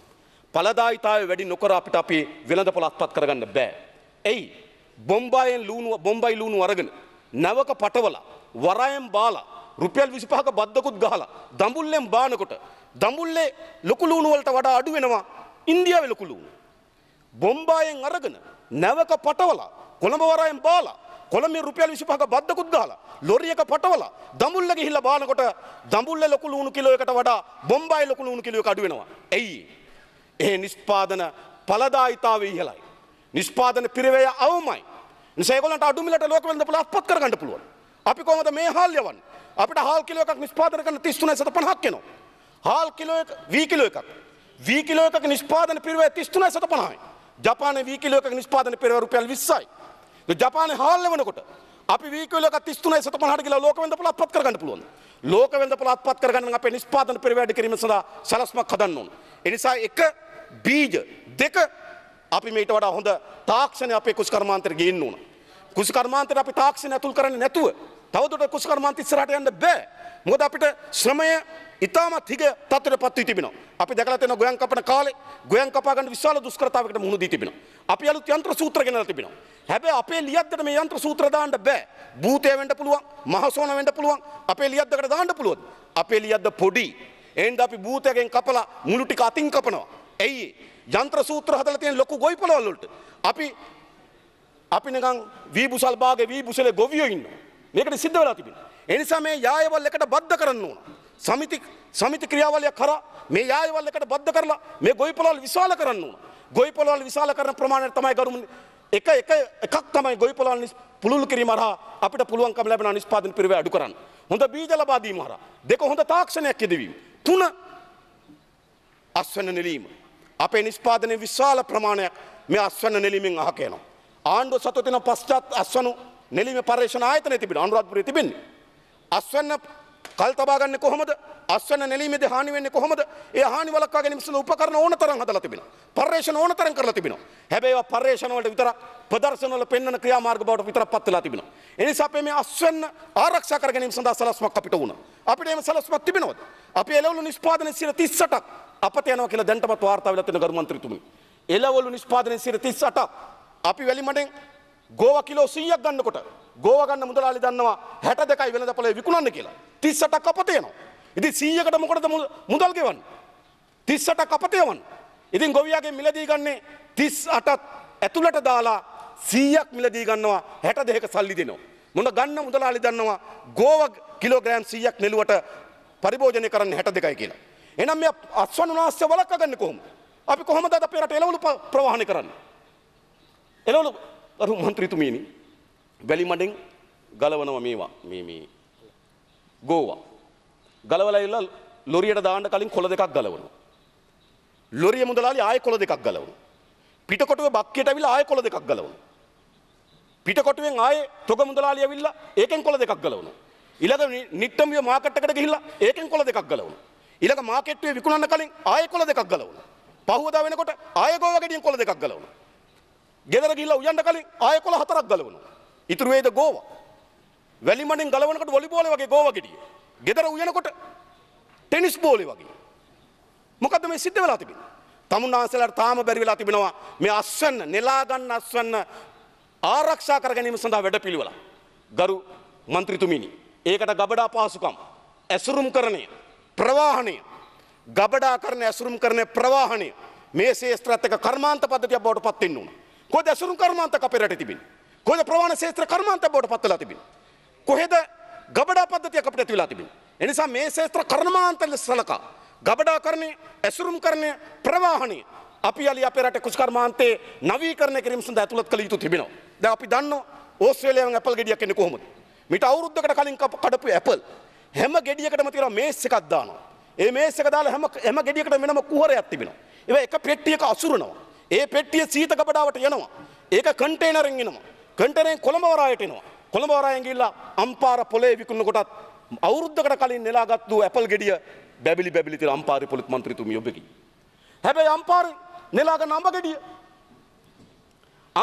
ඵලදායිතාවය වැඩි නොකර අපිට අපේ වෙළඳපොළ අත්පත් කරගන්න බෑ. එයි බොම්බායෙන් ලූණුව බොම්බයි ලූණුව අරගෙන නැවක පටවලා වරායෙන් බාලා රුපියල් 25ක බද්දකුත් ගහලා දඹුල්ලෙන් බානකොට දඹුල්ලේ ලොකු ලුණු වලට වඩා අඩු වෙනවා ඉන්දියාවේ ලොකු ලුණු. බොම්බායෙන් අරගෙන නැවක පටවලා කොළඹ වරායෙන් බාලා කොළඹේ රුපියල් 25ක බද්දකුත් ගහලා ලොරි එක පටවලා දඹුල්ල ගිහිල්ලා බානකොට දඹුල්ලේ ලොකු ලුණු කිලෝ එකට වඩා බොම්බායේ ලොකු ලුණු කිලෝ එක අඩු වෙනවා. එයි. ඒ නිෂ්පාදන පළදායිතාවය ඉහළයි. නිෂ්පාදන පිරිවැය අවමයි. නිසා ඒගොල්ලන්ට අඩු මිලට ලෝක වෙළඳපොළ අත්පත් කරගන්න පුළුවන්. අපි කොහොමද මේ හාල් යවන්නේ? අපිට හාල් කිලෝ එකක් නිෂ්පාදනය කරන 33.50ක් එනවා. හාල් කිලෝ එක වී කිලෝ එකක්. වී කිලෝ එකක නිෂ්පාදන පිරිවැය 33.50යි. ජපානයේ වී කිලෝ එකක නිෂ්පාදන පිරිවැය රුපියල් 20යි. ජපානයේ හාල් ලැබෙනකොට අපි වී කිලෝ එකක් 33.50ට ගිහලා ලෝක වෙළඳපොළ අත්පත් කරගන්න පුළුවන්. ලෝක වෙළඳපොළ අත්පත් කරගන්න නම් අපේ නිෂ්පාදන පිරිවැය වැඩි කිරීම සඳහා සලස්මක් හදන්න ඕන. ඒ නිසා එක බීජ දෙක අපි මේට වඩා හොඳ තාක්ෂණය අපේ කුස්කර්මාන්තයට ගේන්න ඕන. කුසිකර්මාන්තයට අපි තාක්ෂණ ඇතුල් කරන්නේ නැතුව තවදුරටත් කුසිකර්මාන්ත ඉස්සරහට යන්න බෑ. මොකද අපිට ශ්‍රමය ඉතාමත් හිග තත්ත්වයට පත් වී තිබෙනවා. අපි දැකලා තියෙනවා ගොයන් කපන කාලේ ගොයන් කපා ගන්න විශාල දුෂ්කරතාවයකට මුහුණ දී තිබෙනවා. අපි අලුත් යන්ත්‍ර සූත්‍ර ගෙනලා තිබෙනවා. හැබැයි අපේ ලියද්දට මේ යන්ත්‍ර සූත්‍ර දාන්න බෑ. භූතය වෙන්න පුළුවන්, මහසෝන වෙන්න පුළුවන්. අපේ ලියද්දකට දාන්න පුළුවන්. අපේ ලියද්ද පොඩි. එහෙනම් අපි භූතයෙන් කපලා මුළු ටික අතින් කපනවා. ඇයි යන්ත්‍ර සූත්‍ර හදලා තියෙන ලොකු ගොවිපළවල් වලට අපි අපි නිකන් වීබුසල් භාගේ වීබුසලේ ගොවියෝ ඉන්නවා. මේකට සිද්ධ වෙලා තිබෙනවා. ඒ නිසා මේ යායවල් එකට බද්ධ කරන්න ඕන. සමිති සමිති ක්‍රියාවලිය කරා මේ යායවල් එකට බද්ධ කරලා මේ ගොවිපළවල් විශාල කරන්න ඕන. ගොවිපළවල් විශාල කරන ප්‍රමාණය තමයි ගරුමුනේ එක එක එකක් තමයි ගොවිපළවල් පුළුල් කිරීම හරහා අපිට පුළුවන්කම ලැබෙන නිෂ්පාදන පිරිවැය අඩු කරන්න. හොඳ බීජ ලබා දීම හරහා දෙක හොඳ තාක්ෂණයක් යෙදවීම. තුන අස්වැන්න නෙලීම. අපේ නිෂ්පාදනයේ විශාල ප්‍රමාණයක් මේ අස්වැන්න නෙලීමෙන් අහක යනවා. ආණ්ඩුව සතු තින පස්්චාත් අස්වනු නෙලිම පර්ේෂණ ආයතන තිබෙන අනුරාධපුරේ තිබෙන්නේ. අස්වන්න කල් තබා ගන්න කොහොමද? අස්වන්න නෙලීමේදී හානි වෙන්නේ කොහොමද? ඒ හානි වළක්වා ගැනීම සඳහා උපකරණ ඕන තරම් හදලා තිබෙනවා. පර්යේෂණ ඕන තරම් කරලා තිබෙනවා. හැබැයි ඒවා පර්යේෂණ වලට විතරක් ප්‍රදර්ශන වල පෙන්වන ක්‍රියාමාර්ග බවට විතරක් පත් වෙලා තිබෙනවා. ඒ නිසා අපි මේ අස්වන්න ආරක්ෂා කර ගැනීම සඳහා සලස්මක් අපිට වුණා. අපිට එහෙම සලස්මක් තිබෙනවද? අපි එළවලු නිෂ්පාදනයේ 38ක් අපත යනවා කියලා දැන්ටමත් වාර්තා වෙලා තියෙන ගරු මන්ත්‍රීතුමනි. එළවලු නිෂ්පාදනයේ 38ක් අපි වැලිමටෙන් ගෝව කිලෝ සීයක් ගන්නකොට ගෝව ගන්න මුදලාලි දන්නවා හැට දෙකයි වෙළඳ පොලේ විකුණන්න කියලා තිස්සටක් අපතයනවා. ඉතින් සීයකට මොකටද මුදල් ගෙවන්න. තිස්සටක් අපතයවන්. ඉතින් ගොවියාගේ මිලදී ගන්නේ තිස් අටත් ඇතුළට දාලා සීයක් මිලදී ගන්නවා හැට දෙක සල්ලි දෙනවා. මොන ගන්න මුදලාලි දන්නවා ගෝව කිලෝග්‍රෑම් සීයක් නෙලුවට පරිභෝජනය කරන්න හැට දෙකයි කියලා. එනම් මේ අස්වන් වනාස්්‍ය වලක් ගන්න කොහොම. අපි කොහොමද අපේ රට එලවලු ප්‍රවාහණය කරන්නේ. එනවලු අර മന്ത്രിතුමීනි වැලිමඩෙන් ගලවනවා මේවා මේ මේ ගෝවා. ගලවලා ඉල්ල ලොරියට දාන්න කලින් කොළ දෙකක් ගලවනවා. ලොරිය මුදලාලි ආයෙ කොළ දෙකක් ගලවනවා. පිටකොටුවේ බක්කියට ඇවිල්ලා ආයෙ කොළ දෙකක් ගලවනවා. පිටකොටුවෙන් ආයේ තොග මුදලාලි ඇවිල්ලා ඒකෙන් කොළ දෙකක් ගලවනවා. ඊළඟ නිට්ටම්බිය මාකට් එකට ගිහිල්ලා ඒකෙන් කොළ දෙකක් ගලවනවා. ඊළඟ මාකට් එකේ විකුණන්න කලින් ආයෙ කොළ දෙකක් ගලවනවා. පහුවදා වෙනකොට ආයෙ ගෝවා ගෙඩියෙන් කොළ දෙකක් ගලවනවා. ගෙදර ගිල්ල උයන්න කලින් ආයකොල හතරක් ගලවනු. ඉතුරුවේද ගෝව. වැලිමනින් ගලවනකට වොලිබෝල වගේ ගෝව ගෙඩිය. ගෙදර උයනකොට ටෙනිස් බෝලි වගේ. මොකද මේ සිද්ධ වෙලා තිබෙන. තමුන්නාන්සලට තාම බැරි වෙලා තිබෙනවා මේ අස්වන්න නෙලා ගන්න අස්වන්න ආරක්ෂා කර ගැනීම සඳහා වැඩපිළිවෙල. ගරු මන්ත්‍රීතුමීනි, ඒකට ගබඩා පාසුකම්, ඇසුරුම් කරණය, ප්‍රවාහණය, ගබඩා කරන ඇසුරුම් කරන ප්‍රවාහණය මේ ශේෂ්ත්‍රත් එක කර්මාන්ත පද්ධතියක් බවට පත් වෙන්න ඕන. කොද ඇසුරුම් කර්මාන්තක අපේ රට තිබින්. කොද ප්‍රවාණ ශේත්‍ර කර්මාන්ත බවට පත්වලා තිබින්. කොහෙද ගබඩා පද්ධතියක් අපිට ඇති වෙලා තිබින්. එනිසා මේ ශේත්‍ර කර්මාන්ත ලෙස සලකා ගබඩාකරණය ඇසුරුම් කරණය ප්‍රවාහණය අපි අලි අපේ රට කුෂ්කර්මාන්තේ නවීකරණය කිරීම සඳහා ඇතුළත් කළ යුතු තිබෙනවා. දැන් අපි දන්නවා ඕස්ට්‍රේලියාවෙන් ඇපල් ගෙඩියක් එන්නේ කොහොමද? මිට අවුරුද්දකට කලින් කඩපු ඇපල් හැම ගෙඩියකටම තියෙනවා මේස් එකක් දානවා. ඒ මේස් එක දාලා හැම හැම ගෙඩියකටම වෙනම කුහරයක් තිබෙනවා. ඒක එක පෙට්ටියක අසුරනවා. ඒ පෙට්ටිය සීත ගබඩාවට යනවා. ඒක කන්ටේනරෙන් එනවා. කන්ටේනරෙන් කොළඹ වරායට එනවා. කොළඹ වරායෙන් ගිහිල්ලා අම්පාර පොලේ විකුණන කොටත් අවුරුද්දකට කලින් නෙලාගත් වූ ඇපල් ගෙඩිය බැබිලි බැබිලි තිර අම්පාර පොලිස් මන්ත්‍රීතුමිය ඔබකි. හැබැයි අම්පාරේ නෙලාගන්න අඹ ගෙඩිය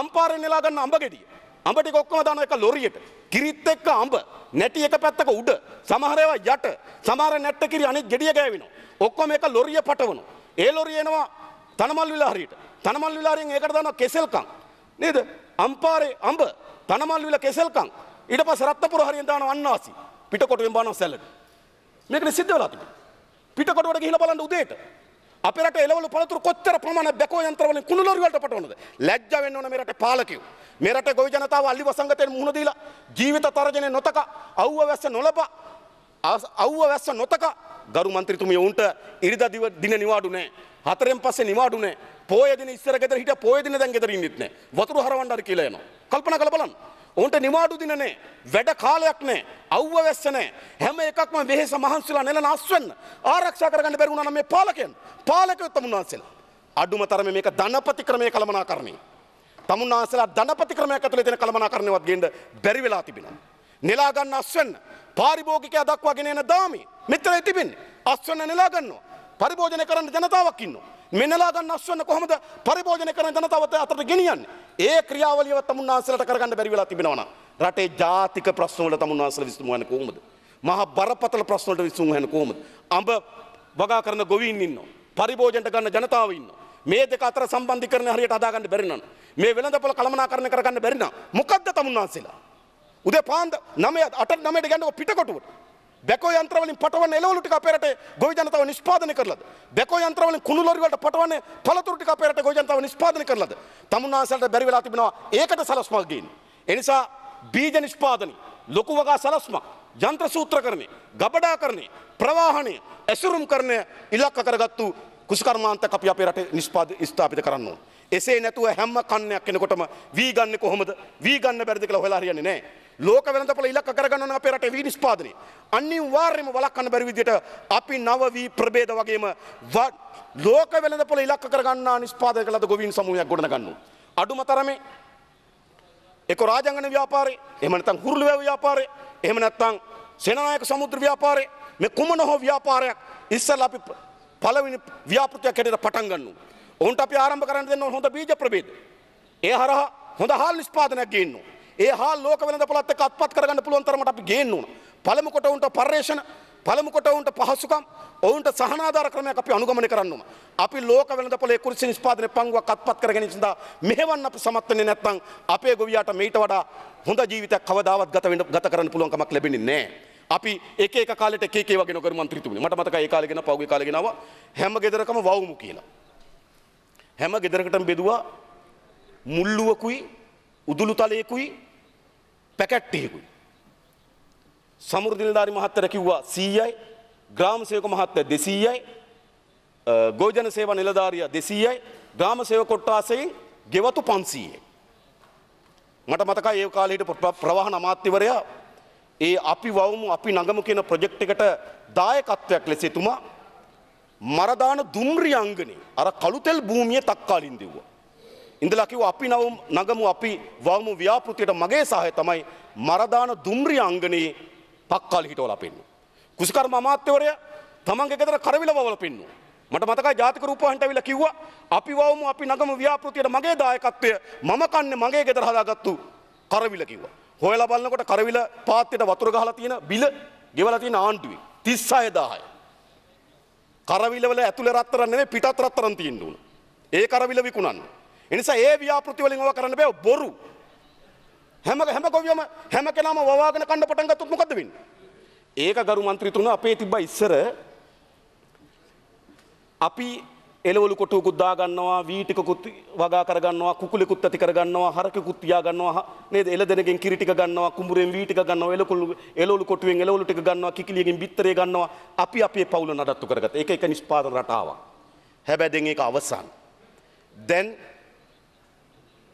අම්පාරෙන් නෙලාගන්න අඹ ගෙඩිය අඹ ටික ඔක්කොම දාන එක ලොරියට කිරිත් එක්ක අඹ නැටි එක පැත්තක උඩ සමහර ඒවා යට සමහර නැට්ට කිරි අනෙක් ගෙඩිය ගෑවෙනවා ඔක්කොම එක ලොරිය පටවනවා ඒ ලොරිය එනවා තනමල් විලාහරියට. තනමල් විලාහරියෙන් ඒකට දානවා කෙසල්කම්. නේද? අම්පාරේ අඹ තනමල් විල කෙසල්කම්. ඊට පස්සේ රත්නපුර හරියෙන් දානවා අන්නාසි. පිටකොටුවෙන් බානවා සැලඩ්. මේකනේ සිද්ධ වෙලා තිබුණේ. පිටකොටුවට ගිහිල්ලා බලන්න උදේට. අපේ රටේ එළවලු පළතුරු කොච්චර ප්‍රමාණයක් බැකෝ යන්ත්‍රවලින් කුණු ලොරි වලට පටවනද? ලැජ්ජ වෙන්න ඕන මේ රටේ පාලකයෝ. මේ රටේ ගොවි ජනතාව අලි වසංගතයෙන් මුහුණ දීලා ජීවිත තරජනේ නොතක අවුව වැස්ස නොලප අවුව වැස්ස නොතක ගරු මන්ත්‍රතුමිය උන්ට ඉරිද දින නිවාඩුනේ හතරෙන් පස්සේ නිවාඩුනේ පෝය දින ඉස්සර ගෙදර හිට පෝය දින දැන් ගෙදර ඉන්නෙත් නෑ වතුර හරවන්න අර කියලා යනවා කල්පනා කරලා බලන්න ඔවුන්ට නිවාඩු දින නෑ වැඩ කාලයක් නෑ අවුව වැස්ස නෑ හැම එකක්ම වෙහෙස මහන්සිලා නෙලන අස්වැන්න ආරක්ෂා කරගන්න බැරි වුණා නම් මේ පාලකයන් පාලකයෝ තමුන්වහන්සේලා අඩුම තරමේ මේක ධනපති ක්‍රමයේ කළමනාකරණේ තමුන්වහන්සේලා ධනපති ක්‍රමයක් ඇතුළේ තියෙන කළමනාකරණයවත් ගේන්න බැරි වෙලා තිබෙනවා නෙලා ගන්න අස්වැන්න පාරිභෝගිකයා දක්වා ගෙන එන දාමේ මෙතන තිබෙන්නේ අස්වන්න නෙලා ගන්නවා පරිභෝජනය කරන්න ජනතාවක් ඉන්නවා මෙන්නලා ගන්න අස්වන්න කොහොමද පරිභෝජනය කරන ජනතාවත අතට ගෙනියන්නේ ඒ ක්‍රියාවලියව තමුන්නාන්සලට කරගන්න බැරි වෙලා තිබෙනවා රටේ ජාතික ප්‍රශ්න වල තමුන්නාන්සල විසඳුම් හොයන්නේ කොහොමද මහා බරපතල ප්‍රශ්න වලට විසඳුම් හොයන්නේ කොහොමද අඹ වගා කරන ගොවීන් ඉන්නවා පරිභෝජනයට ගන්න ජනතාව ඉන්නවා මේ දෙක අතර සම්බන්ධීකරණය හරියට හදාගන්න බැරි නම් මේ වෙළඳපොළ කළමනාකරණය කරගන්න බැරි නම් මොකද්ද තමුන්නාන්සලා උදේ පාන්දර 9 8 9ට ගන්නකො පිටකොටුවට බැකෝ යන්ත්‍රවලින් පටවන එළවලු ටික අපේ රටේ ගොවි ජනතාව නිෂ්පාදනය කරලද? බැකෝ යන්ත්‍රවලින් කුණු ලොරි වලට පටවන්නේ පළතුරු ටික අපේ රටේ ගොවි ජනතාව නිෂ්පාදනය කරලද? තමුන්නාසලට බැරි වෙලා තිබෙනවා ඒකට සලස්මක් ගේන්න. ඒ නිසා බීජ නිෂ්පාදනය ලොකු වගා සලස්මක් යන්ත්‍ර සූත්‍රකරණය, ගබඩාකරණය, ප්‍රවාහණය, ඇසුරුම්කරණය ඉලක්ක කරගත්තු කුසකර්මාන්තක අපි අපේ රටේ නිෂ්පාදන ස්ථාපිත කරන්න ඕනේ. එසේ නැතුව හැම කන්නයක් කෙනකොටම වී ගන්න කොහොමද? වී ගන්න බැරිද කියලා හොයලා හරියන්නේ නැහැ. ලෝක වෙනදපල ඉලක්ක කරගන්න අපේ රටේ විනිස්පාදනය. අනිවාර්යයෙන්ම වළක්වන්න බැරි විදිහට අපි නව වී ප්‍රභේද වගේම ලෝක වෙළඳපොළ ඉලක්ක කරගන්නා නිෂ්පාදක ලද ගොවීන් සමූහයක් ගොඩනගන්නවා. අඩුම තරමේ එක රාජාංගන ව්‍යාපාරේ, එහෙම නැත්නම් හුරුළු වැව ව්‍යාපාරේ, එහෙම නැත්නම් සේනානායක සමුද්‍ර ව්‍යාපාරේ මේ කුමන හෝ ව්‍යාපාරයක් ඉස්සෙල්ලා අපි පළවෙනි ව්‍යාපෘතියක් හැටියට පටන් ගන්නවා. ඔවුන්ට අපි ආරම්භ කරන්න දෙන්න හොඳ බීජ ප්‍රභේද. ඒ හරහා හොඳ හාල් නිෂ්පාදනයක් ගේන්න ඕනේ. ඒ හා ලෝක වෙළඳ පොළත් එක්ක අත්පත් කරගන්න පුළුවන් තරමට අපි ගේන්න ඕන. පළමු කොට උන්ට පර්යේෂණ, පළමු කොට උන්ට පහසුකම්, ඔවුන්ට සහනාධාර ක්‍රමයක් අපි අනුගමනය කරන්න ඕන. අපි ලෝක වෙළඳ පොළේ කුරුසි නිෂ්පාදනය පංගුවක් අත්පත් කරගෙන ඉඳලා මෙහෙවන් අපි සමත් වෙන්නේ නැත්නම් අපේ ගොවියාට මීට වඩා හොඳ ජීවිතයක් කවදාවත් ගත වෙන්න ගත කරන්න පුළුවන් කමක් ලැබෙන්නේ නැහැ. අපි එක එක කාලෙට එක එක වගේ නොකර මන්ත්‍රීතුමනි මට මතකයි ඒ කාලේ ගෙන පහුගිය කාලේ ගෙනාවා හැම ගෙදරකම වවුමු කියලා හැම ගෙදරකටම බෙදුවා මුල්ලුවකුයි උදුළු තලයකුයි පැකට්ටියකුයි. සමුෘදිනිධාරි මහත්තර කිව්වා සීයයි ග්‍රාම සයක මහත්ත දෙසීයයි ගෝජන සේව නිලධාරිය දෙසීයයි ග්‍රාම සයව කොට්ටාසයෙන් ගෙවතු පන්සීයේ. මට මතක ඒ කාලහිට ප්‍රවාහන අමාත්‍යවරයා ඒ අපි වවමු අපි නඟම කියන ප්‍රජෙක්් එකට දායකත්වයක් ලෙසේතුමා මරදාන දුම්රියංගනේ අර කළුතෙල් භූමිය තක්කාලින් දෙව්වා. ඉඳලා කිව්වා අපි නවමු නගමු අපි වවමු ව්‍යාපෘතියට මගේ සහය තමයි මරදාන දුම්රිය අංගනේ පක්කාලි හිටවලා පෙන්නු. කුසිකර්ම අමාත්‍යවරය තමන්ගේ ගෙදර කරවිල වවල පෙන්නු. මට මතකයි ජාතික රූපවාහිනියට ඇවිල්ලා කිව්වා අපි වවමු අපි නගමු ව්‍යාපෘතියට මගේ දායකත්වය මම කන්නේ මගේ ගෙදර හදාගත්තු කරවිල කිව්වා. හොයලා බලනකොට කරවිල පාත්‍රයට වතුර ගහලා තියෙන බිල ගෙවලා තියෙන ආණ්ඩුවේ 36000යි. කරවිල වල ඇතුලේ රත්තරන් නෙමෙයි පිටත් රත්තරන් තියෙන්න උන. ඒ කරවිල විකුණන්නේ. එනිසා ඒ ව්‍යාපෘතිවලින් ඕවා කරන්න බෑ බොරු. හැම හැම ගොවියම හැම කෙනාම වවාගෙන කන්න පටන් ගත්තොත් මොකද වෙන්නේ? ඒක ගරු මන්ත්‍රීතුමා අපේ තිබ්බා ඉස්සර අපි එළවලු කොටුවකුත් දා ගන්නවා වීටිකකුත් වගා කර ගන්නවා කුකුලෙකුත් ඇති කර ගන්නවා හරකෙකුත් තියා ගන්නවා නේද එළදෙනගෙන් කිරි ටික ගන්නවා කුඹුරෙන් වී ටික ගන්නවා එළකුළු එළවලු කොටුවෙන් එළවලු ටික ගන්නවා කිකිලියකින් බිත්තරේ ගන්නවා අපි අපේ පවුල නඩත්තු කරගත්තා ඒක එක නිෂ්පාදන රටාවක් හැබැයි දැන් ඒක අවසන් දැන්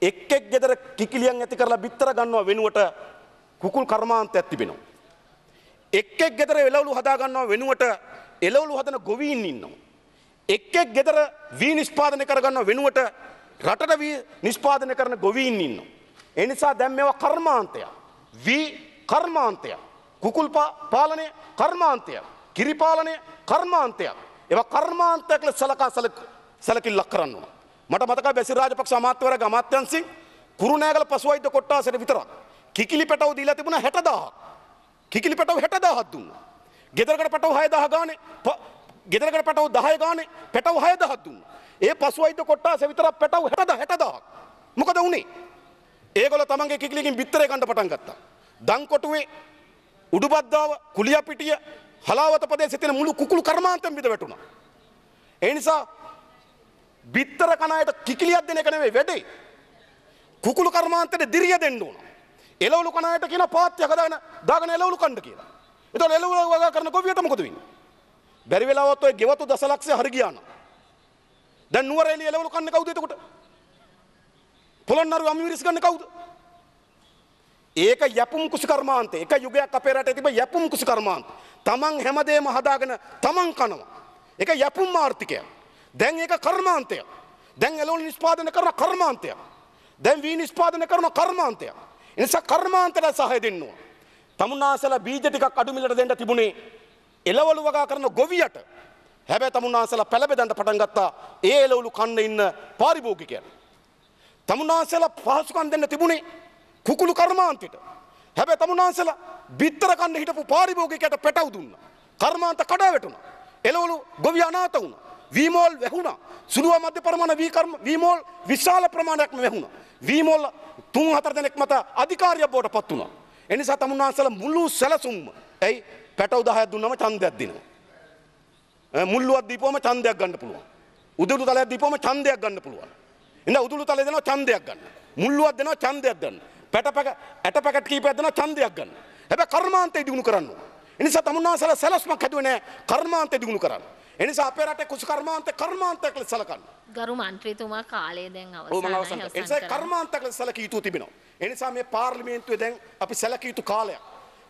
එක් එක් ගෙදර කිකිලියන් ඇති කරලා බිත්තර ගන්නවා වෙනුවට කුකුල් කර්මාන්තයක් තිබෙනවා. එක් එක් ගෙදර එළවලු හදා ගන්නවා වෙනුවට එළවලු හදන ගොවීන් ඉන්නවා. එක් එක් ගෙදර වී නිෂ්පාදනය කරගන්න වෙනුවට රටට වී නිෂ්පාදනය කරන ගොවීන් ඉන්නවා. ඒ නිසා දැන් මේවා කර්මාන්තය. වී කර්මාන්තය. කුකුල් පාලනය කර්මාන්තය. කිරි පාලනය කර්මාන්තය. ඒවා කර්මාන්තයක් ලෙස සලකා සැලකිල්ලක් කරන්න ඕන. මට මතකයි බැසිල් රාජපක්ෂ අමාත්‍යවරයා අමාත්‍යංශින් කුරුණෑගල පසුවෛද්‍ය කොට්ටාසෙට විතරක් කිකිලි පැටව දීලා තිබුණා 60000. කිකිලි පැටව 60000ක් දුන්නා. ගෙදරකට පැටව 6000 ගානේ ගෙදරකට පැටව 10 ගානේ පැටව 6000ක් දුන්නා. ඒ පසුවෛද්‍ය කොට්ටාසෙ විතරක් පැටව 60000 60000ක්. මොකද උනේ? ඒගොල්ලෝ තමන්ගේ කිකිලිකින් බිත්තරේ ගන්න පටන් ගත්තා. දන්කොටුවේ උඩුබද්දාව කුලියපිටිය හලාවත ප්‍රදේශයේ තියෙන මුළු කුකුළු කර්මාන්තෙම බිඳ වැටුණා. ඒ නිසා බිත්තර කණයට කිකිලියක් දෙන එක නෙවෙයි වැඩේ. කුකුළු කර්මාන්තේ දිරිය දෙන්න ඕන. එළවලු කණයට කියන පාත්‍ය හදාගෙන දාගෙන එළවලු කන්න කියලා. එතකොට එළවලු වගා කරන ගොවියට මොකද වෙන්නේ? බැරි වෙලාවත් ඔය ගෙවතු දසලක්ෂය හරි ගියා නම්. දැන් නුවරඑළිය එළවලු කන්නේ කවුද එතකොට? පොළොන්නරුව අමිවිරිස් ගන්න කවුද? ඒක යැපුම් කුසු කර්මාන්තේ. එක යුගයක් අපේ රටේ තිබ්බ යැපුම් කුසු කර්මාන්ත. තමන් හැමදේම හදාගෙන තමන් කනවා. ඒක යැපුම් ආර්ථිකයක්. දැන් ඒක කර්මාන්තය. දැන් ඇලෝන් නිෂ්පාදනය කරන කර්මාන්තය. දැන් වී නිෂ්පාදනය කරන කර්මාන්තය. එනිසා කර්මාන්තයට සහය දෙන්න ඕන. තමුන්නාසලා බීජ ටිකක් අඩු මිලට දෙන්න තිබුණේ එළවලු වගා කරන ගොවියට. හැබැයි තමුන්නාසලා පළබෙදන්න පටන් ගත්තා ඒ එළවලු කන්න ඉන්න පාරිභෝගිකයන්. තමුන්නාසලා පහසුකම් දෙන්න තිබුණේ කුකුළු කර්මාන්තයට. හැබැයි තමුන්නාසලා බිත්තර කන්න හිටපු පාරිභෝගිකයට පැටව දුන්නා. කර්මාන්ත කඩා වැටුණා. එළවලු ගොවිය අනාථ වුණා. වීමෝල් වැහුණා. සුළුව මධ්‍ය ප්‍රමාණ වීකර්ම වීමෝල් විශාල ප්‍රමාණයක්ම වැහුණා. වීමෝල් තුන් හතර දෙනෙක් මත අධිකාරිය බවට පත් වුණා. එනිසා තමුන්නාන්සල මුළු සැලසුම්ම ඇයි පැටව 10ක් දුන්නම ඡන්දයක් දෙනවා. මුල්ලුවක් දීපුවම ඡන්දයක් ගන්න පුළුවන්. උදුළු තලයක් දීපුවම ඡන්දයක් ගන්න පුළුවන්. ඉතින් උදුළු තලේ දෙනවා ඡන්දයක් ගන්න. මුල්ලුවක් දෙනවා ඡන්දයක් ගන්න. පැටපක ඇට පැකට් කීපයක් දෙනවා ඡන්දයක් ගන්න. හැබැයි කර්මාන්තය දිනු කරන්න ඕන. එනිසා තමුන්නාන්සල සැලසුමක් හැදුවේ නැහැ කර්මාන්තය දිනු කරන්න. එනිසා අපේ රටේ කුසු කර්මාන්තේ කර්මාන්තයක් ලෙස සැලකන්න. ගරු මන්ත්‍රීතුමා කාලය දැන් අවසන්. එනිසා කර්මාන්තයක් ලෙස සැලකිය යුතු තිබෙනවා. එනිසා මේ පාර්ලිමේන්තුවේ දැන් අපි සැලකිය යුතු කාලයක්.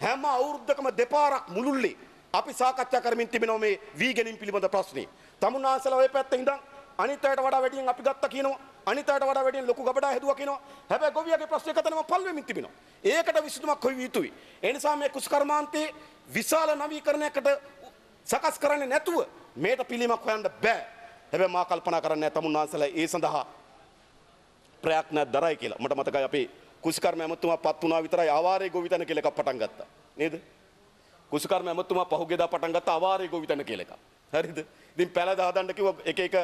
හැම අවුරුද්දකම දෙපාරක් මුළුල්ලේ අපි සාකච්ඡා කරමින් තිබෙනවා මේ වීගෙනින් පිළිබඳ ප්‍රශ්නේ. තමුන්නාන්සලා ওই පැත්තේ ඉඳන් අනිත් අයට වඩා වැඩියෙන් අපි ගත්තා කියනවා. අනිත් අයට වඩා වැඩියෙන් ලොකු ගබඩා හැදුවා කියනවා. හැබැයි ගොවියගේ ප්‍රශ්නේ කතනම පල් වෙමින් තිබෙනවා. ඒකට විසඳුමක් හොයවිය යුතුයි. ඒ නිසා මේ කුසු කර්මාන්තේ විශාල නවීකරණයකට සකස් කරන්නේ නැතුව මේට පිළිමක් හොයන්න බෑ. හැබැයි මා කල්පනා කරන්නේ තමුන් වහන්සේලා ඒ සඳහා ප්‍රයත්න දරයි කියලා. මට මතකයි අපි කුසිකර්ම ඇමතුමා පත් වුණා විතරයි ආවාරේ ගොවිතැන කියලා එකක් පටන් ගත්තා. නේද? කුසිකර්ම ඇමතුමා පහුගේදා පටන් ගත්තා ආවාරේ ගොවිතැන කියලා එකක්. හරිද? ඉතින් පැලද හදන්න කිව්ව එක එක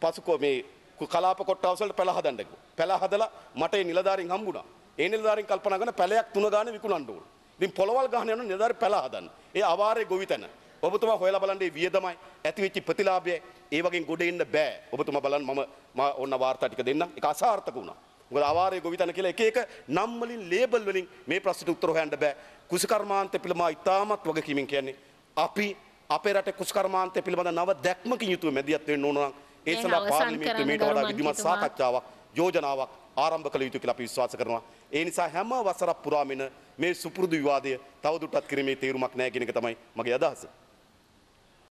පසුකෝ මේ කලාප කොට්ටාවස් වලට පැල හදන්න කිව්වා. පැල හදලා මට ඒ නිලධාරීන් හම්බුණා. ඒ නිලධාරීන් කල්පනා කරන පැලයක් තුන ගානේ විකුණන්න ඕන. ඉතින් පොළවල් ගහන යන නිලධාරී පැල හදන්න. ඒ ආවාරේ ගොවිතැන. ඔබතුමා හොයලා බලන්න මේ වියදමයි ඇතිවෙච්ච ප්‍රතිලාභයයි ඒ වගේ ගොඩ එන්න බෑ. ඔබතුමා බලන්න මම මා ඔන්න වාර්තා ටික දෙන්නම්. ඒක අසාර්ථක වුණා. මොකද අවාරය ගොවිතැන කියලා එක එක නම් වලින් ලේබල් වලින් මේ ප්‍රශ්නට උත්තර හොයන්න බෑ. කුසකර්මාන්ත පිළිමා ඉතාමත් වගකීමෙන් කියන්නේ අපි අපේ රටේ කුසකර්මාන්තය පිළිබඳ නව දැක්මකින් යුතුව මැදිහත් වෙන්න ඕන නම් ඒ සඳහා පාර්ලිමේන්තුවේ මේට වඩා විධිමත් සාකච්ඡාවක් යෝජනාවක් ආරම්භ කළ යුතු කියලා අපි විශ්වාස කරනවා. ඒ නිසා හැම වසරක් පුරාමින මේ සුපුරුදු විවාදය තවදුරටත් කිරීමේ තීරුමක් නැහැ කියන එක තමයි මගේ අදහස.